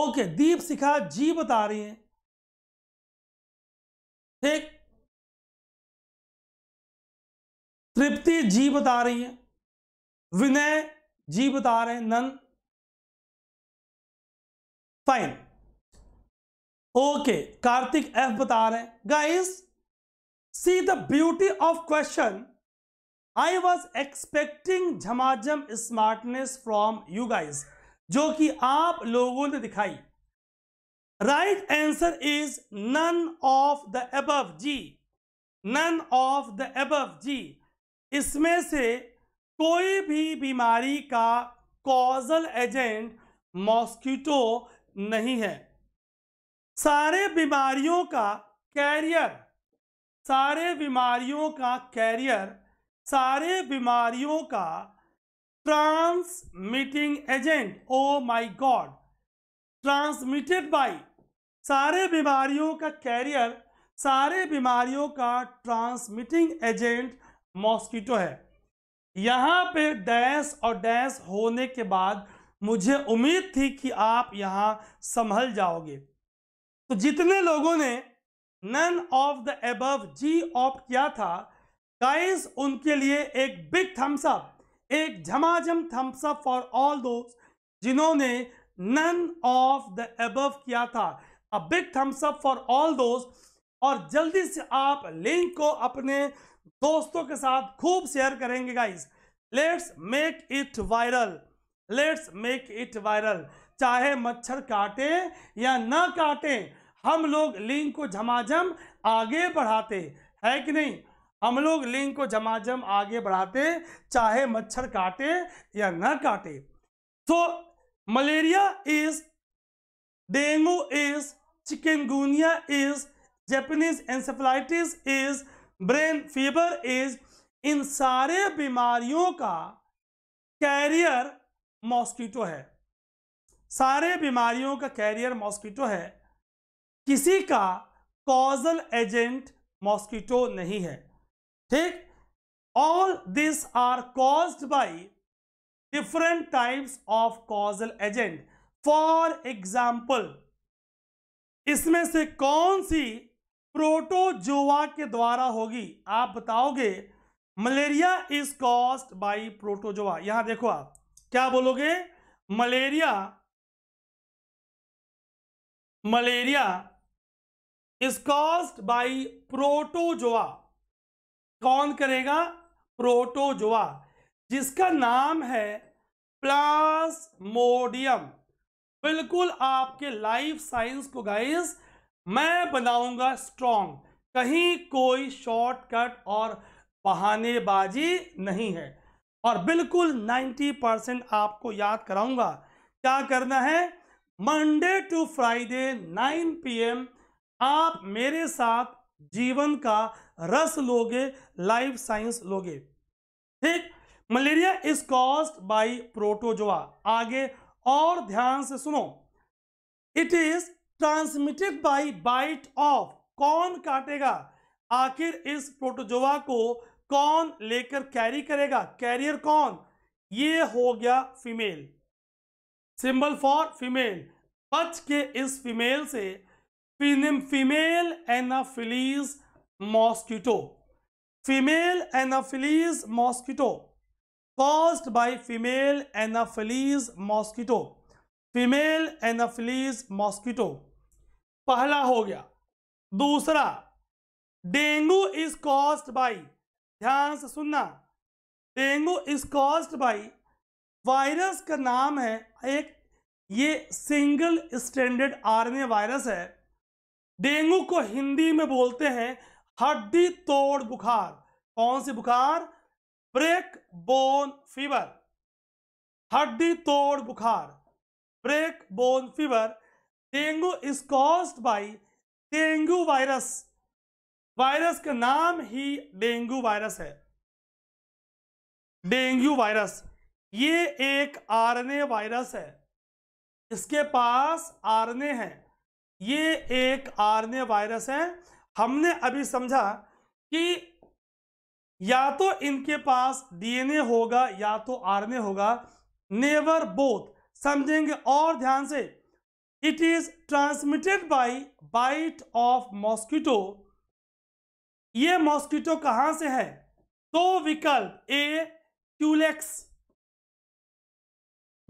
ओके दीप सिखा जी बता रही हैं ठीक तृप्ति जी बता रही हैं विनय जी बता रहे हैं none fine okay Kartik F बता रहे हैं guys See the beauty of question. I was expecting झमाझम smartness from you guys. जो कि आप लोगों ने दिखाई right answer is none of the above G none of the above G इसमें से कोई भी बीमारी का कॉजल एजेंट मॉस्किटो नहीं है सारे बीमारियों का कैरियर सारे बीमारियों का कैरियर सारे बीमारियों का transmitting agent oh my god transmitted by सारे बीमारियों का कैरियर सारे बीमारियों का ट्रांसमिटिंग एजेंट मॉस्किटो है यहाँ पे डैश और डैश होने के बाद मुझे उम्मीद थी कि आप यहाँ संभल जाओगे तो जितने लोगों ने none of the above G opt किया था गाइस उनके लिए एक बिग थम्स अप एक झमाझम थम्स अप फॉर ऑल दोस्त जिन्होंने नन ऑफ द एबव किया था a big thumbs up for all दोस्त और जल्दी से आप लिंक को अपने दोस्तों के साथ खूब शेयर करेंगे guys let's make it viral let's make it viral चाहे मच्छर काटे या ना काटे हम लोग लिंग को झमाझम आगे बढ़ाते है कि नहीं हम लोग लिंग को झमाझम आगे बढ़ाते चाहे मच्छर काटे या ना काटे तो malaria is dengue is chikungunya is Japanese encephalitis is brain fever is इन सारे बीमारियों का कैरियर मॉस्किटो है सारे बीमारियों का कैरियर मॉस्किटो है किसी का कॉजल एजेंट मॉस्किटो नहीं है ठीक all this are caused by different types of causal agent for example इसमें से कौन सी प्रोटोजोआ के द्वारा होगी आप बताओगे malaria is caused by protozoa यहां देखो आप क्या बोलोगे malaria malaria is caused by protozoa कौन करेगा प्रोटोजोआ जिसका नाम है मोडियम बिल्कुल आपके लाइफ साइंस को गाइस मैं बनाऊंगा स्ट्रॉन्ग कहीं कोई शॉर्टकट और बहानेबाजी नहीं है और बिल्कुल 90 परसेंट आपको याद कराऊंगा क्या करना है मंडे टू फ्राइडे 9 पीएम आप मेरे साथ जीवन का रस लोगे लाइफ साइंस लोगे ठीक malaria is caused by protozoa आगे और ध्यान से सुनो it is transmitted by bite of कौन काटेगा आखिर इस प्रोटोजोआ को कौन लेकर कैरी करेगा कैरियर कौन ये हो गया फीमेल सिंबल फॉर फीमेल बच के इस फीमेल से female anopheles mosquito female anopheles mosquito cause by female anopheles mosquito female anopheles mosquito पहला हो गया दूसरा डेंगू इज कॉस्ड बाय ध्यान से सुनना dengue is cause by virus का नाम है एक ये सिंगल स्टैंडर्ड आरएनए वायरस है डेंगू को हिंदी में बोलते हैं हड्डी तोड़ बुखार कौन सी बुखार ब्रेक बोन फीवर हड्डी तोड़ बुखार break bone fever dengue is cause by dengue virus virus का नाम ही डेंगू वायरस है डेंगू वायरस ये एक आरएनए वायरस है इसके पास आरएनए है ये एक आरने वायरस है हमने अभी समझा कि या तो इनके पास डीएनए होगा या तो आरने होगा नेवर बोथ समझेंगे और ध्यान से it is transmitted by bite of mosquito ये मॉस्किटो कहां से है दो तो विकल्प ए क्यूलेक्स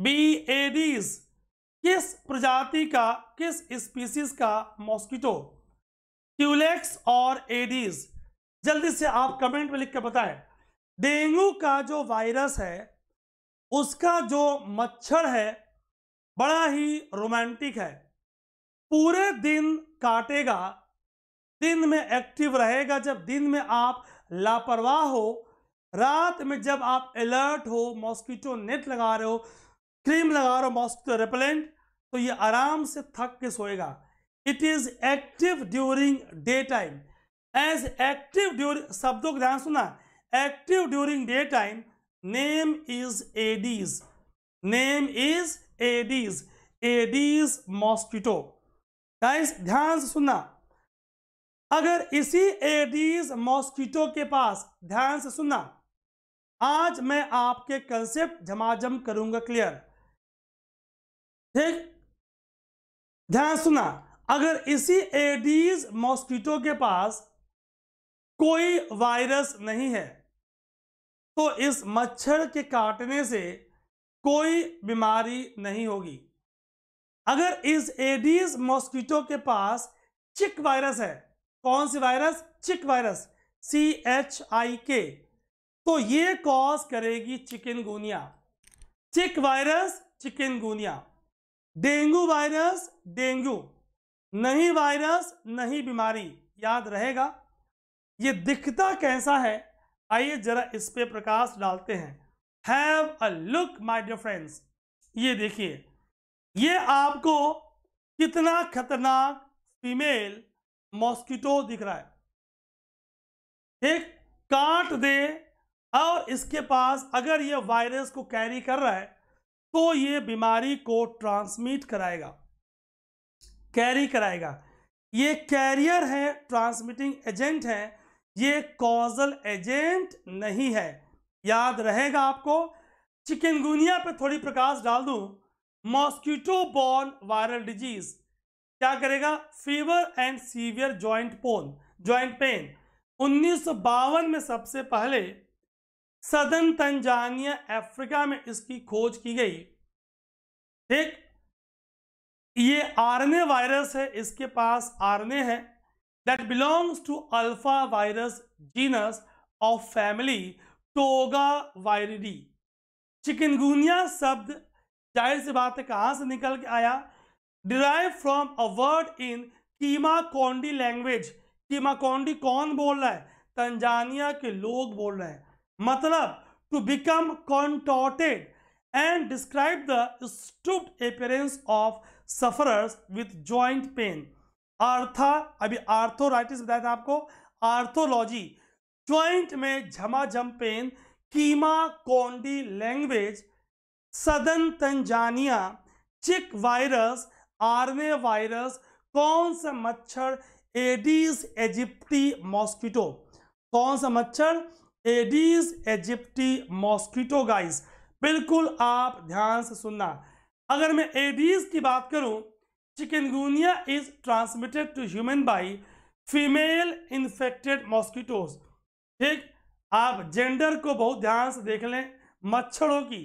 बी एडीज़ किस प्रजाति का किस स्पीसीज का मॉस्किटो क्यूलेक्स और एडीज जल्दी से आप कमेंट में लिख के बताएं डेंगू का जो वायरस है उसका जो मच्छर है बड़ा ही रोमांटिक है पूरे दिन काटेगा दिन में एक्टिव रहेगा जब दिन में आप लापरवाह हो रात में जब आप अलर्ट हो मॉस्किटो नेट लगा रहे हो क्रीम लगा रहे हो मॉस्किटो रेपेलेंट तो ये आराम से थक के सोएगा it is active during day time as active during शब्दों को ध्यान सुना active during day time name is aedes name is aedes aedes mosquito guys ध्यान से सुनना अगर इसी एडीज मॉस्किटो के पास ध्यान से सुनना आज मैं आपके कंसेप्ट झमाझम करूंगा क्लियर ठीक ध्यान सुना अगर इसी एडीज मॉस्किटो के पास कोई वायरस नहीं है तो इस मच्छर के काटने से कोई बीमारी नहीं होगी अगर इस एडीज मॉस्किटो के पास चिक वायरस है कौन सी virus chik virus C H I K तो ये कॉज करेगी chikungunya chik virus chikungunya dengue virus dengue नहीं वायरस नहीं बीमारी याद रहेगा ये दिखता कैसा है आइए जरा इस पे प्रकाश डालते हैं have a look my dear friends ये देखिए ये आपको कितना खतरनाक फीमेल मॉस्किटो दिख रहा है एक काट दे और इसके पास अगर ये वायरस को कैरी कर रहा है तो ये बीमारी को ट्रांसमिट कराएगा कैरी कराएगा ये कैरियर है ट्रांसमिटिंग एजेंट है ये कॉजल एजेंट नहीं है याद रहेगा आपको चिकनगुनिया पे थोड़ी प्रकाश डाल दूं मॉस्किटो बॉर्न वायरल डिजीज क्या करेगा fever and severe joint pain joint pain उन्नीस में सबसे पहले सदन तंजानिया अफ्रीका में इसकी खोज की गई ठीक ये आरएनए वायरस है इसके पास आरएनए है that belongs to alpha virus genus of family toga viridae chikungunya शब्द जाहिर सी बात है कहां से निकल के आया derive from a word in Kimakonde language Kimakonde कौन बोल रहा है तंजानिया के लोग बोल रहे हैं मतलब to become contorted and describe the stoop appearance of sufferers with joint pain आर्था अभी आर्थोराइटिस बताया था आपको आर्थोलॉजी ज्वाइंट में झमाझम pain Kimakonde language southern Tanzania chik virus RNA virus कौन सा मच्छर एडीज एजिप्टी मॉस्किटो कौन सा मच्छर एडीज एजिप्टी मॉस्किटो गाइस बिल्कुल आप ध्यान से सुनना अगर मैं एडीज की बात करूं chikungunya is transmitted to human by female infected mosquitoes ठीक आप जेंडर को बहुत ध्यान से देख लें मच्छरों की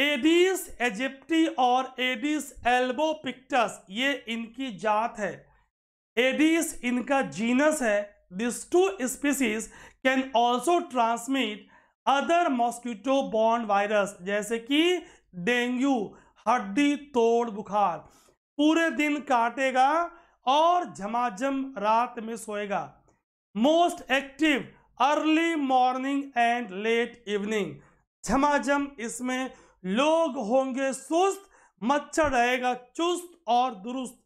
एडिस एजिप्टी और एडिस एल्बो पिक्टस ये इनकी जात है एडिस इनका जीनस है these two species can also transmit other mosquito बॉन्ड वायरस जैसे कि डेंगू हड्डी तोड़ बुखार पूरे दिन काटेगा और झमाझम रात में सोएगा most active early morning and late evening झमाझम इसमें लोग होंगे सुस्त मच्छर रहेगा चुस्त और दुरुस्त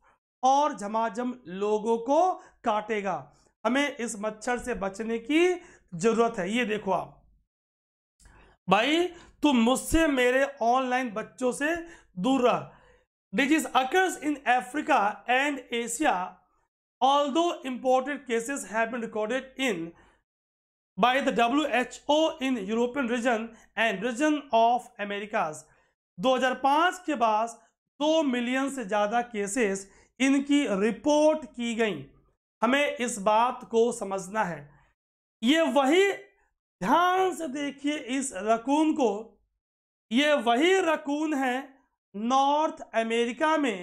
और झमाझम लोगों को काटेगा हमें इस मच्छर से बचने की जरूरत है ये देखो आप भाई तुम मुझसे मेरे ऑनलाइन बच्चों से दूर रह disease occurs in Africa and Asia although imported cases है been recorded in by the W H O in European region and region of Americas 2005 के बाद 2 मिलियन से ज़्यादा केसेस इनकी रिपोर्ट की गई हमें इस बात को समझना है ये वही ध्यान से देखिए इस रकून को ये वही रकून है नॉर्थ अमेरिका में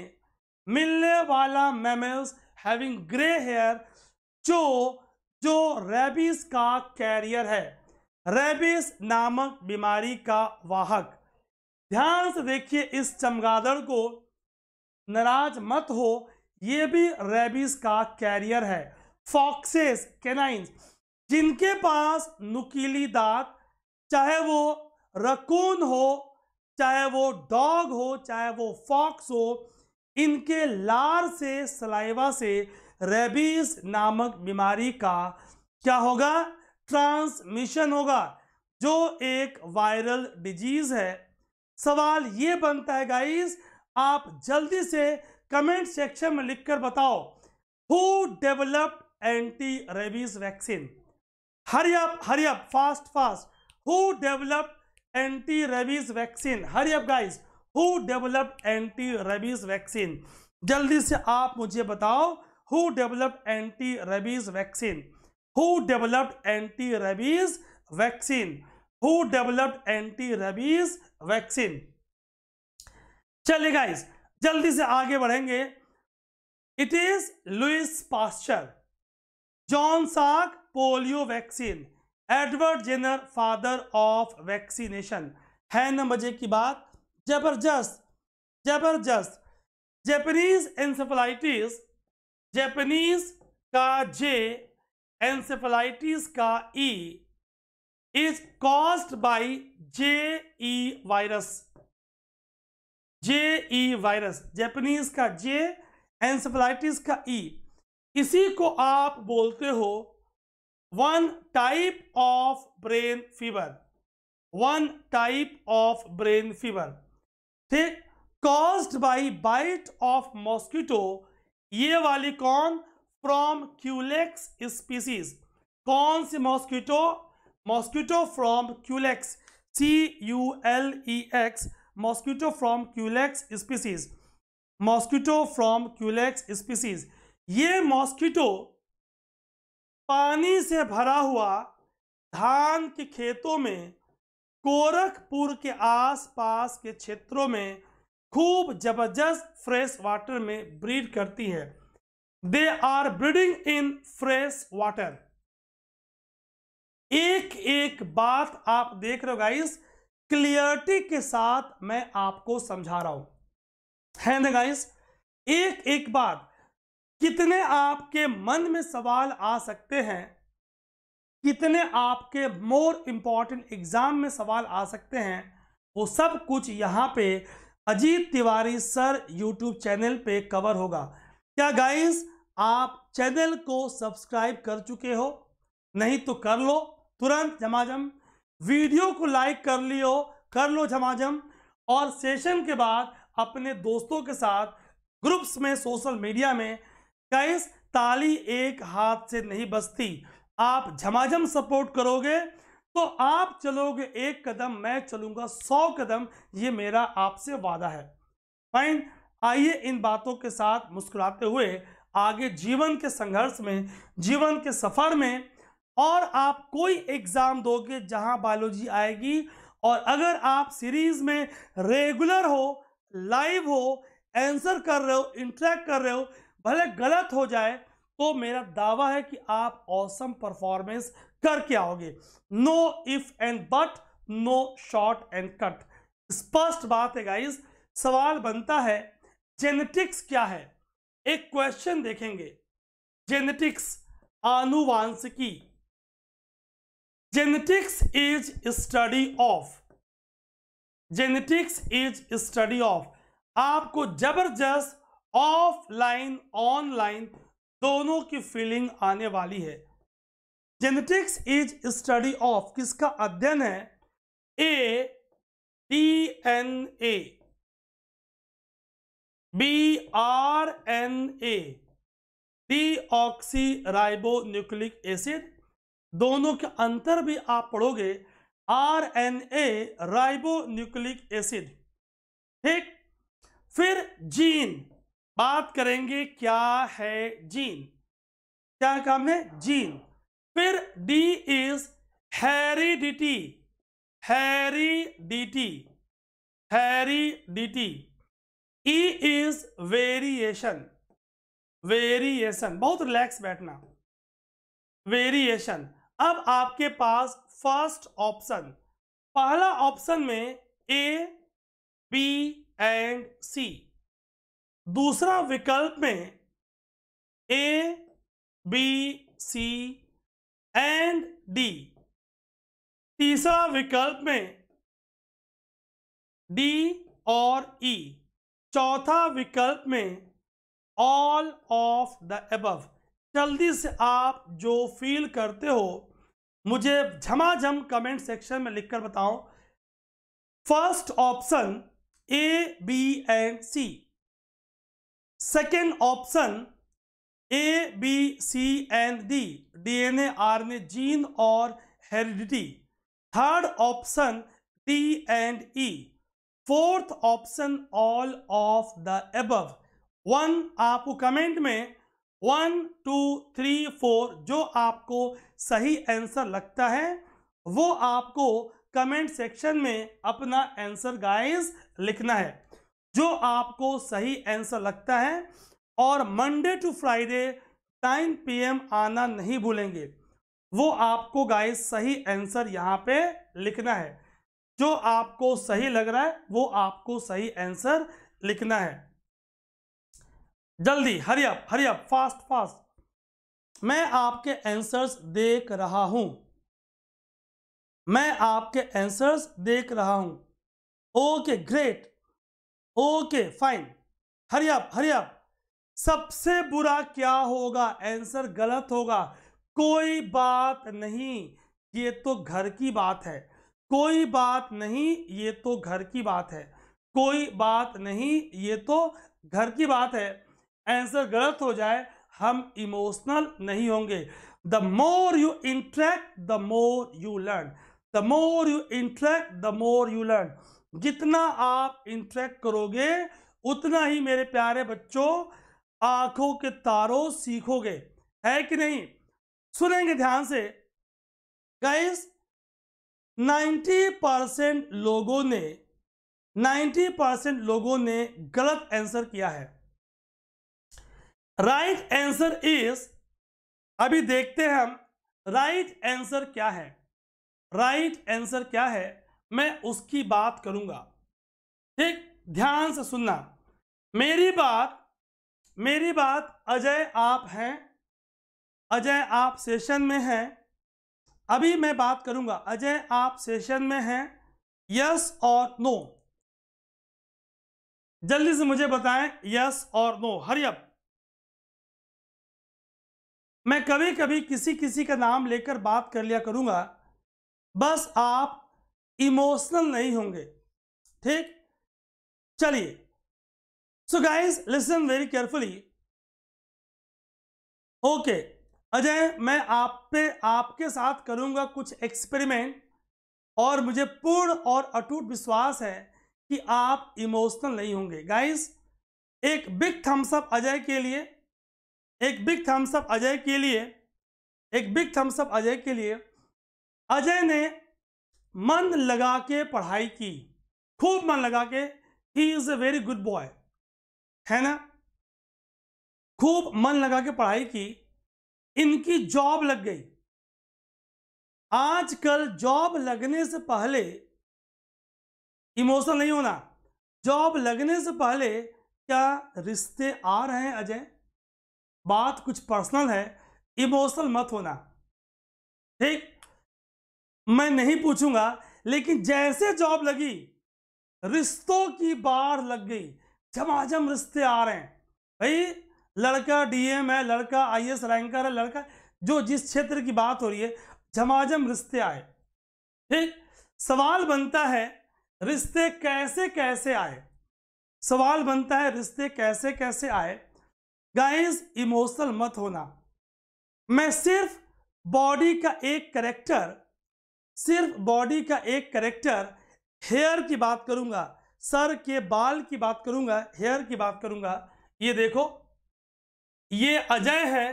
मिलने वाला मेमल्स हैविंग ग्रे हेयर जो जो रेबीज का कैरियर है रेबीज नामक बीमारी का वाहक ध्यान से देखिए इस चमगादड़ को नाराज मत हो ये भी रेबीज का कैरियर है फॉक्सेस कैनाइंस जिनके पास नुकीली दांत चाहे वो रकून हो चाहे वो डॉग हो चाहे वो फॉक्स हो इनके लार से सलाइवा से रेबीज नामक बीमारी का क्या होगा ट्रांसमिशन होगा जो एक वायरल डिजीज है सवाल ये बनता है गाइस आप जल्दी से कमेंट सेक्शन में लिखकर बताओ who develop anti rabies vaccine hurry up hurry up fast fast who develop anti rabies vaccine hurry up guys who develop anti rabies vaccine जल्दी से आप मुझे बताओ who develop anti rabies vaccine who develop anti rabies vaccine who develop anti rabies vaccine चलिए guys जल्दी से आगे बढ़ेंगे it is Louis Pasteur John Salk polio vaccine Edward Jenner father of vaccination है न मजे की बात जबरदस्त जबरदस्त जैपनीज एंसेफलाइटिस जैपनीज का जे एंसेफलाइटिस का E is caused by J E virus J E virus Japanese का जे एंसेफलाइटिस का ई e. इसी को आप बोलते हो one type of brain fever one type of brain fever ठीक caused by bite of mosquito ये वाली कौन फ्रॉम क्यूलेक्स स्पीसीज कौन सी mosquito mosquito from Culex C U L E X mosquito from Culex species mosquito from Culex species ये mosquito पानी से भरा हुआ धान के खेतों में गोरखपुर के आसपास के क्षेत्रों में खूब जबरदस्त फ्रेश वाटर में ब्रीड करती है they are breeding in fresh water एक एक बात आप देख रहे हो गाइस क्लियरिटी के साथ मैं आपको समझा रहा हूं है गाइस एक एक बात कितने आपके मन में सवाल आ सकते हैं कितने आपके मोर इंपॉर्टेंट एग्जाम में सवाल आ सकते हैं वो सब कुछ यहां पे Ajit Tiwari sir YouTube channel पे कवर होगा क्या गाइस आप चैनल को सब्सक्राइब कर चुके हो नहीं तो कर लो तुरंत जम वीडियो को लाइक कर लियो कर लो झमाझम और सेशन के बाद अपने दोस्तों के साथ ग्रुप्स में सोशल मीडिया में कैस ताली एक हाथ से नहीं बसती आप झमाझम सपोर्ट करोगे तो आप चलोगे एक कदम मैं चलूंगा सौ कदम ये मेरा आपसे वादा है फाइन आइए इन बातों के साथ मुस्कुराते हुए आगे जीवन के संघर्ष में जीवन के सफर में और आप कोई एग्ज़ाम दोगे जहां बायोलॉजी आएगी और अगर आप सीरीज़ में रेगुलर हो लाइव हो आंसर कर रहे हो इंटरेक्ट कर रहे हो भले गलत हो जाए तो मेरा दावा है कि आप औसम परफॉर्मेंस करके आओगे no if and but no short and cut स्पष्ट बात है गाइज सवाल बनता है जेनेटिक्स क्या है एक क्वेश्चन देखेंगे जेनेटिक्स आनुवांशिकी genetics is study of genetics is study of आपको जबरदस्त ऑफलाइन ऑनलाइन दोनों की फीलिंग आने वाली है जेनेटिक्स इज स्टडी ऑफ किसका अध्ययन है A D N A B R N A ribo nucleic acid दोनों के अंतर भी आप पढ़ोगे R N A ribo nucleic acid ठीक फिर जीन बात करेंगे क्या है जीन क्या काम है जीन फिर D is heredity heredity heredity E is variation variation बहुत रिलैक्स बैठना वेरिएशन अब आपके पास फर्स्ट ऑप्शन पहला ऑप्शन में ए बी एंड सी दूसरा विकल्प में A B C and D तीसरा विकल्प में डी और ई e. चौथा विकल्प में ऑल ऑफ द एबव जल्दी से आप जो फील करते हो मुझे झमाझम कमेंट सेक्शन में लिखकर बताओ first option A B and C second option A B C and D DNA ने जीन और heredity third option D and E fourth option all of the above one आपको कमेंट में one two three four जो आपको सही answer लगता है वो आपको कमेंट सेक्शन में अपना आंसर गाइस लिखना है जो आपको सही आंसर लगता है और Monday to Friday time PM आना नहीं भूलेंगे वो आपको गाइस सही आंसर यहाँ पे लिखना है जो आपको सही लग रहा है वो आपको सही आंसर लिखना है जल्दी hurry up hurry up fast fast मैं आपके आंसर्स देख रहा हूं मैं आपके आंसर्स देख रहा हूं okay great okay fine hurry up hurry up सबसे बुरा क्या होगा आंसर गलत होगा कोई बात नहीं ये तो घर की बात है कोई बात नहीं ये तो घर की बात है कोई बात नहीं ये तो घर की बात है आंसर गलत हो जाए हम इमोशनल नहीं होंगे the more you interact the more you learn the more you interact the more you learn जितना आप इंट्रैक्ट करोगे उतना ही मेरे प्यारे बच्चों आंखों के तारों सीखोगे है कि नहीं सुनेंगे ध्यान से गाइस 90 परसेंट लोगों ने 90 परसेंट लोगों ने गलत आंसर किया है राइट आंसर इज अभी देखते हैं हम राइट आंसर क्या है राइट आंसर क्या है मैं उसकी बात करूंगा ठीक ध्यान से सुनना मेरी बात मेरी बात अजय आप हैं अजय आप सेशन में हैं अभी मैं बात करूंगा अजय आप सेशन में हैं यस और नो जल्दी से मुझे बताएं यस और नो हरियप मैं कभी कभी किसी किसी का नाम लेकर बात कर लिया करूँगा बस आप इमोशनल नहीं होंगे ठीक चलिए so guys listen very carefully okay Ajay मैं आप पे आपके साथ करूंगा कुछ एक्सपेरिमेंट और मुझे पूर्ण और अटूट विश्वास है कि आप इमोशनल नहीं होंगे गाइस एक बिग थम्स अप अजय के लिए एक बिग थम्स अप अजय के लिए एक बिग थम्स अप अजय के लिए अजय ने मन लगा के पढ़ाई की खूब मन लगा के he is a very good boy है ना खूब मन लगा के पढ़ाई की इनकी जॉब लग गई आजकल जॉब लगने से पहले इमोशनल नहीं होना जॉब लगने से पहले क्या रिश्ते आ रहे हैं अजय बात कुछ पर्सनल है इमोशनल मत होना ठीक मैं नहीं पूछूंगा लेकिन जैसे जॉब लगी रिश्तों की बाढ़ लग गई झमाझम रिश्ते आ रहे हैं भाई लड़का डीएम है लड़का आईएएस रैंकर है लड़का जो जिस क्षेत्र की बात हो रही है झमाझम रिश्ते आए ठीक सवाल बनता है रिश्ते कैसे कैसे आए सवाल बनता है रिश्ते कैसे कैसे आए गाइस इमोशनल मत होना मैं सिर्फ बॉडी का एक करेक्टर सिर्फ बॉडी का एक करेक्टर हेयर की बात करूंगा सर के बाल की बात करूंगा हेयर की बात करूंगा ये देखो ये अजय है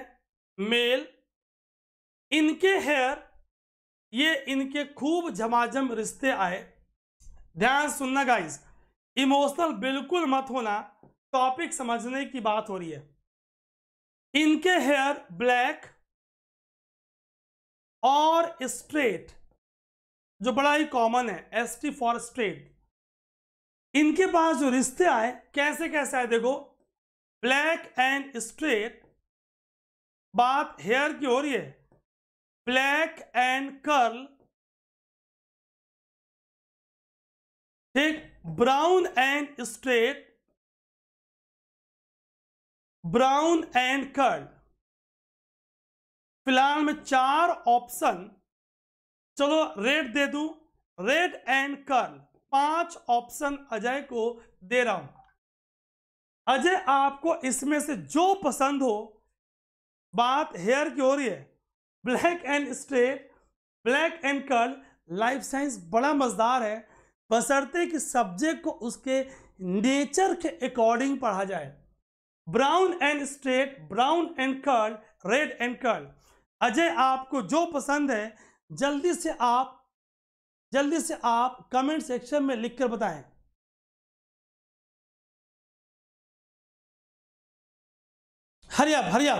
मेल इनके हेयर ये इनके खूब झमाझम रिश्ते आए ध्यान सुनना गाइस इमोशनल बिल्कुल मत होना टॉपिक समझने की बात हो रही है इनके हेयर ब्लैक और स्ट्रेट जो बड़ा ही कॉमन है एस टी फॉर स्ट्रेट इनके पास जो रिश्ते आए कैसे कैसे आए देखो ब्लैक एंड स्ट्रेट बात हेयर की हो रही है ब्लैक एंड कर्ल ठीक brown and straight brown and curl फिलहाल में चार ऑप्शन चलो रेड दे दू रेड एंड कर्ल पांच ऑप्शन अजय को दे रहा हूं अजय आपको इसमें से जो पसंद हो बात हेयर की हो रही है black and straight black and curl life science बड़ा मजेदार है बसरते कि सब्जेक्ट को उसके नेचर के अकॉर्डिंग पढ़ा जाए brown and straight brown and curl red and curl Ajay आपको जो पसंद है जल्दी से आप जल्दी से आप कमेंट सेक्शन में लिखकर बताएं हरिया हरिया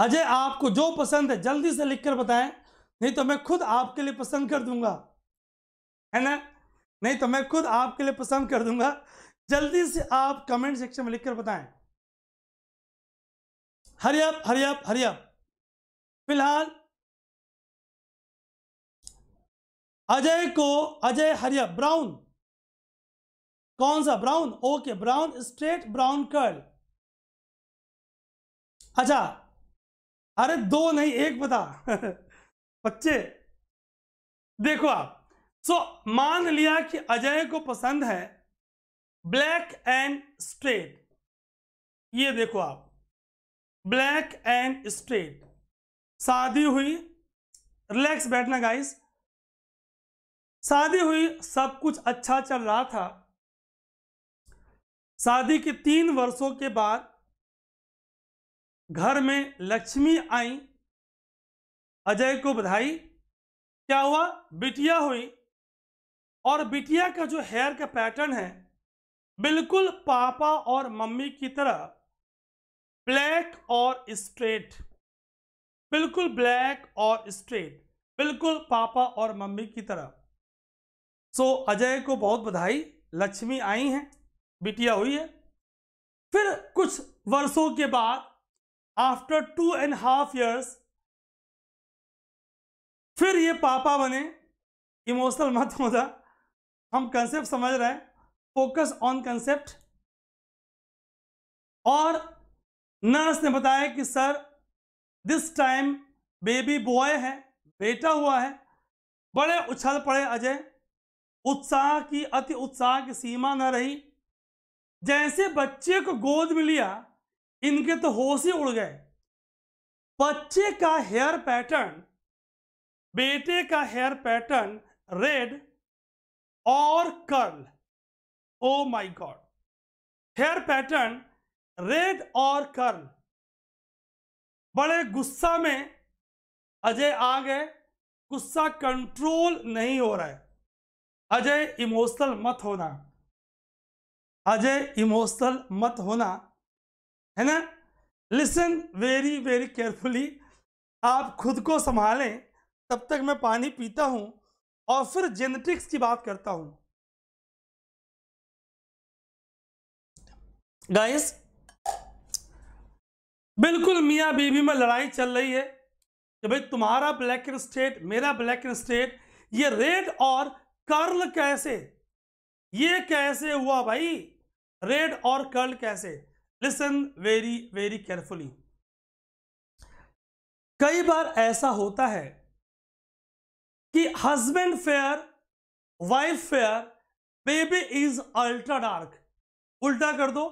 अजय आपको जो पसंद है जल्दी से लिखकर बताएं नहीं तो मैं खुद आपके लिए पसंद कर दूंगा है ना नहीं तो मैं खुद आपके लिए पसंद कर दूंगा जल्दी से आप कमेंट सेक्शन में लिखकर बताएं हरियप हरियप हरियप फिलहाल अजय को अजय हरियप ब्राउन कौन सा brown okay brown straight brown curl अच्छा अरे दो नहीं एक बता (laughs) बच्चे देखो आप सो मान लिया कि अजय को पसंद है ब्लैक एंड स्ट्रेट ये देखो आप ब्लैक एंड स्ट्रेट शादी हुई रिलैक्स बैठना गाइस शादी हुई सब कुछ अच्छा चल रहा था शादी के तीन वर्षों के बाद घर में लक्ष्मी आई अजय को बधाई क्या हुआ बिटिया हुई और बिटिया का जो हेयर का पैटर्न है बिल्कुल पापा और मम्मी की तरह ब्लैक और स्ट्रेट बिल्कुल ब्लैक और स्ट्रेट बिल्कुल पापा और मम्मी की तरह सो so, अजय को बहुत बधाई लक्ष्मी आई है बिटिया हुई है फिर कुछ वर्षों के बाद after two and half years फिर ये पापा बने इमोशनल मत होता हम कंसेप्ट समझ रहे हैं फोकस ऑन कंसेप्ट और नर्स ने बताया कि sir this time baby boy है बेटा हुआ है बड़े उछल पड़े अजय उत्साह की अति उत्साह की सीमा न रही जैसे बच्चे को गोद में लिया इनके तो होश ही उड़ गए बच्चे का हेयर पैटर्न बेटे का हेयर पैटर्न रेड और curl oh my god hair pattern red और कर्ल बड़े गुस्सा में अजय आ गए गुस्सा कंट्रोल नहीं हो रहा है अजय इमोशनल मत होना अजय इमोशनल मत होना है ना लिसन वेरी वेरी केयरफुली आप खुद को संभालें तब तक मैं पानी पीता हूं और फिर जेनेटिक्स की बात करता हूं गाइस बिल्कुल मियां बीबी में लड़ाई चल रही है कि भाई तुम्हारा ब्लैक एंड स्टेट मेरा ब्लैक एंड स्टेट ये रेड और कर्ल कैसे ये कैसे हुआ भाई रेड और कर्ल कैसे लिसन वेरी वेरी केयरफुली कई बार ऐसा होता है कि husband fair wife fair baby is ultra dark उल्टा कर दो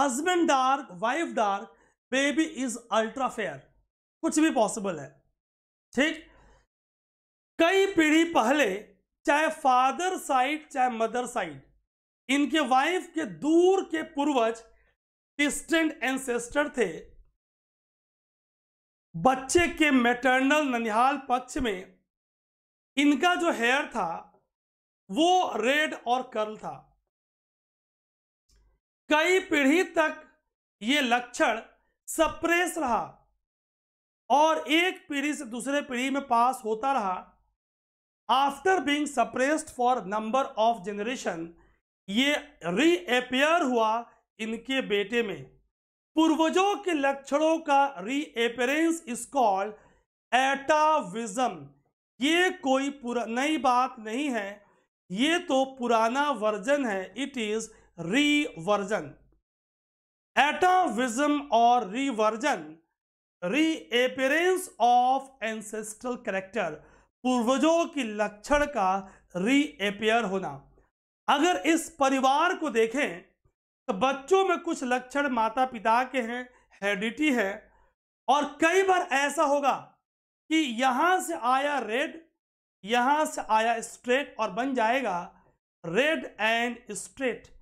husband dark wife dark baby is ultra fair कुछ भी पॉसिबल है ठीक कई पीढ़ी पहले चाहे फादर साइड चाहे मदर साइड इनके वाइफ के दूर के पूर्वज डिस्टेंट एंसेस्टर थे बच्चे के मेटर्नल ननिहाल पक्ष में इनका जो हेयर था वो रेड और कर्ल था कई पीढ़ी तक ये लक्षण सप्रेस रहा और एक पीढ़ी से दूसरे पीढ़ी में पास होता रहा after being suppressed for number of generation ये रीअपेयर हुआ इनके बेटे में पूर्वजों के लक्षणों का रीअपेयरेंस इज कॉल्ड एटाविज्म ये कोई नई बात नहीं है ये तो पुराना वर्जन है इट इज रिवर्जन एटाविज्म और reversion reappearance of ancestral character पूर्वजों की लक्षण का रीअपेयर होना अगर इस परिवार को देखें तो बच्चों में कुछ लक्षण माता पिता के हैं हेडिटी है और कई बार ऐसा होगा कि यहां से आया रेड यहां से आया स्ट्रेट और बन जाएगा रेड एंड स्ट्रेट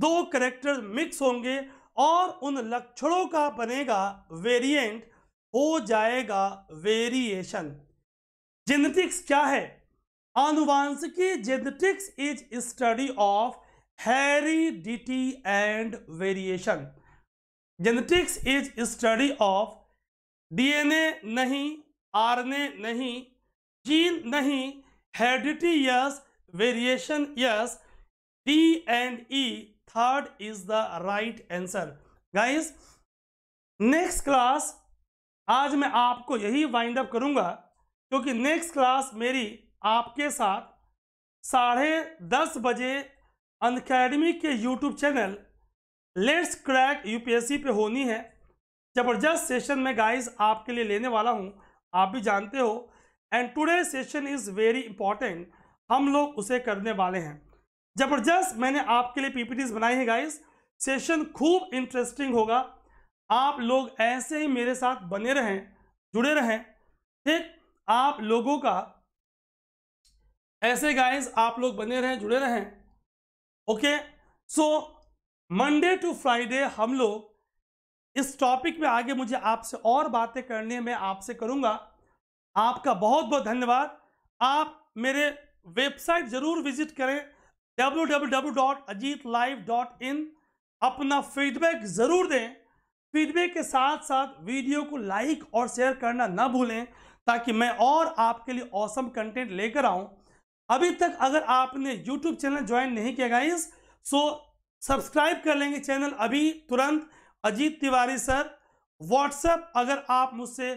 दो करेक्टर मिक्स होंगे और उन लक्षणों का बनेगा वेरिएंट हो जाएगा वेरिएशन जेनेटिक्स क्या है आनुवांशिकी genetics is study of heredity and variation genetics is study of DNA नहीं आरएनए नहीं जीन नहीं heredity yes variation yes D and E third is the right answer guys next class आज मैं आपको यही वाइंड अप करूंगा क्योंकि next class मेरी आपके साथ साढ़े दस बजे अनकेडमी के YouTube channel let's crack UPSC पे होनी है ज़बरदस्त सेशन मैं गाइस आपके लिए लेने वाला हूँ आप भी जानते हो and today session is very important हम लोग उसे करने वाले हैं जबरदस्त मैंने आपके लिए पीपीटीज बनाई है गाइस सेशन खूब इंटरेस्टिंग होगा आप लोग ऐसे ही मेरे साथ बने रहें जुड़े रहें ठीक आप लोगों का ऐसे गाइस आप लोग बने रहें जुड़े रहें okay so Monday to Friday हम लोग इस टॉपिक में आगे मुझे आपसे और बातें करने में आपसे करूंगा आपका बहुत बहुत धन्यवाद आप मेरे वेबसाइट ज़रूर विजिट करें www.ajitlive.in अपना फीडबैक ज़रूर दें फीडबैक के साथ साथ वीडियो को लाइक और शेयर करना ना भूलें ताकि मैं और आपके लिए औसम कंटेंट लेकर आऊं अभी तक अगर आपने यूट्यूब चैनल ज्वाइन नहीं किया गाइस सो सब्सक्राइब कर लेंगे चैनल अभी तुरंत अजीत तिवारी सर व्हाट्सएप अगर आप मुझसे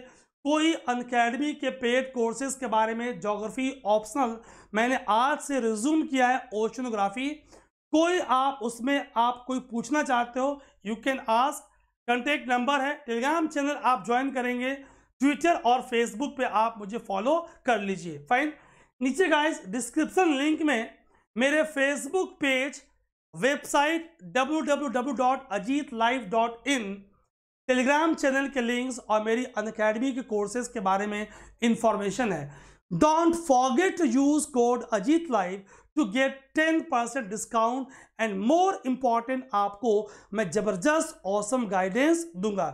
कोई अनकेडमी के पेड कोर्सेज के बारे में जोग्राफी ऑप्शनल मैंने आज से रिज्यूम किया है ओशनोग्राफी कोई आप उसमें आप कोई पूछना चाहते हो you can ask contact number है टेलीग्राम चैनल आप ज्वाइन करेंगे ट्विटर और फेसबुक पे आप मुझे फॉलो कर लीजिए फाइन नीचे गाइस डिस्क्रिप्शन लिंक में मेरे Facebook page website W dot dot Ajit live in Telegram channel के लिंक्स और मेरी अन अकेडमी के कोर्सेज के बारे में इंफॉर्मेशन है don't forget to use code Ajit live to get ten percent discount and more important आपको मैं जबरदस्त औसम गाइडेंस दूंगा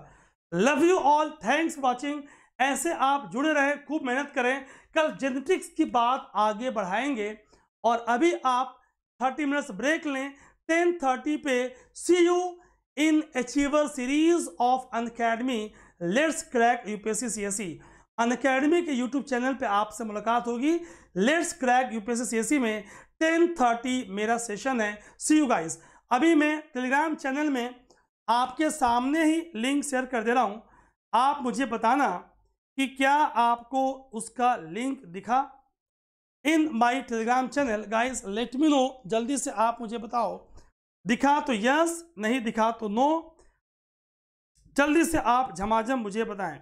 love you all thanks watching ऐसे आप जुड़े रहें खूब मेहनत करें कल जेनेटिक्स की बात आगे बढ़ाएंगे और अभी आप थर्टी मिनट्स ब्रेक लें टेन थर्टी पे see you in series of अन Unacademy let's crack UPSC CSC Unacademy के यूट्यूब चैनल पे आपसे मुलाकात होगी लेट्स क्रैक यूपीएससी सीएससी में 10:30 मेरा सेशन है सी यू गाइस अभी मैं टेलीग्राम चैनल में आपके सामने ही लिंक शेयर कर दे रहा हूँ आप मुझे बताना कि क्या आपको उसका लिंक दिखा in my Telegram channel guys let me know जल्दी से आप मुझे बताओ दिखा तो यस नहीं दिखा तो नो जल्दी से आप झमाझम मुझे बताएं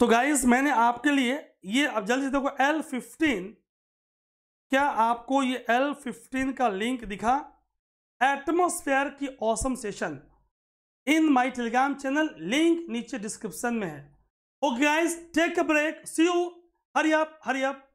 तो गाइस मैंने आपके लिए ये अब जल्दी से देखो एल फिफ्टीन क्या आपको ये एल फिफ्टीन का लिंक दिखा एटमोस्फेयर की awesome session in my Telegram channel link नीचे डिस्क्रिप्शन में है okay guys take a break see you hurry up hurry up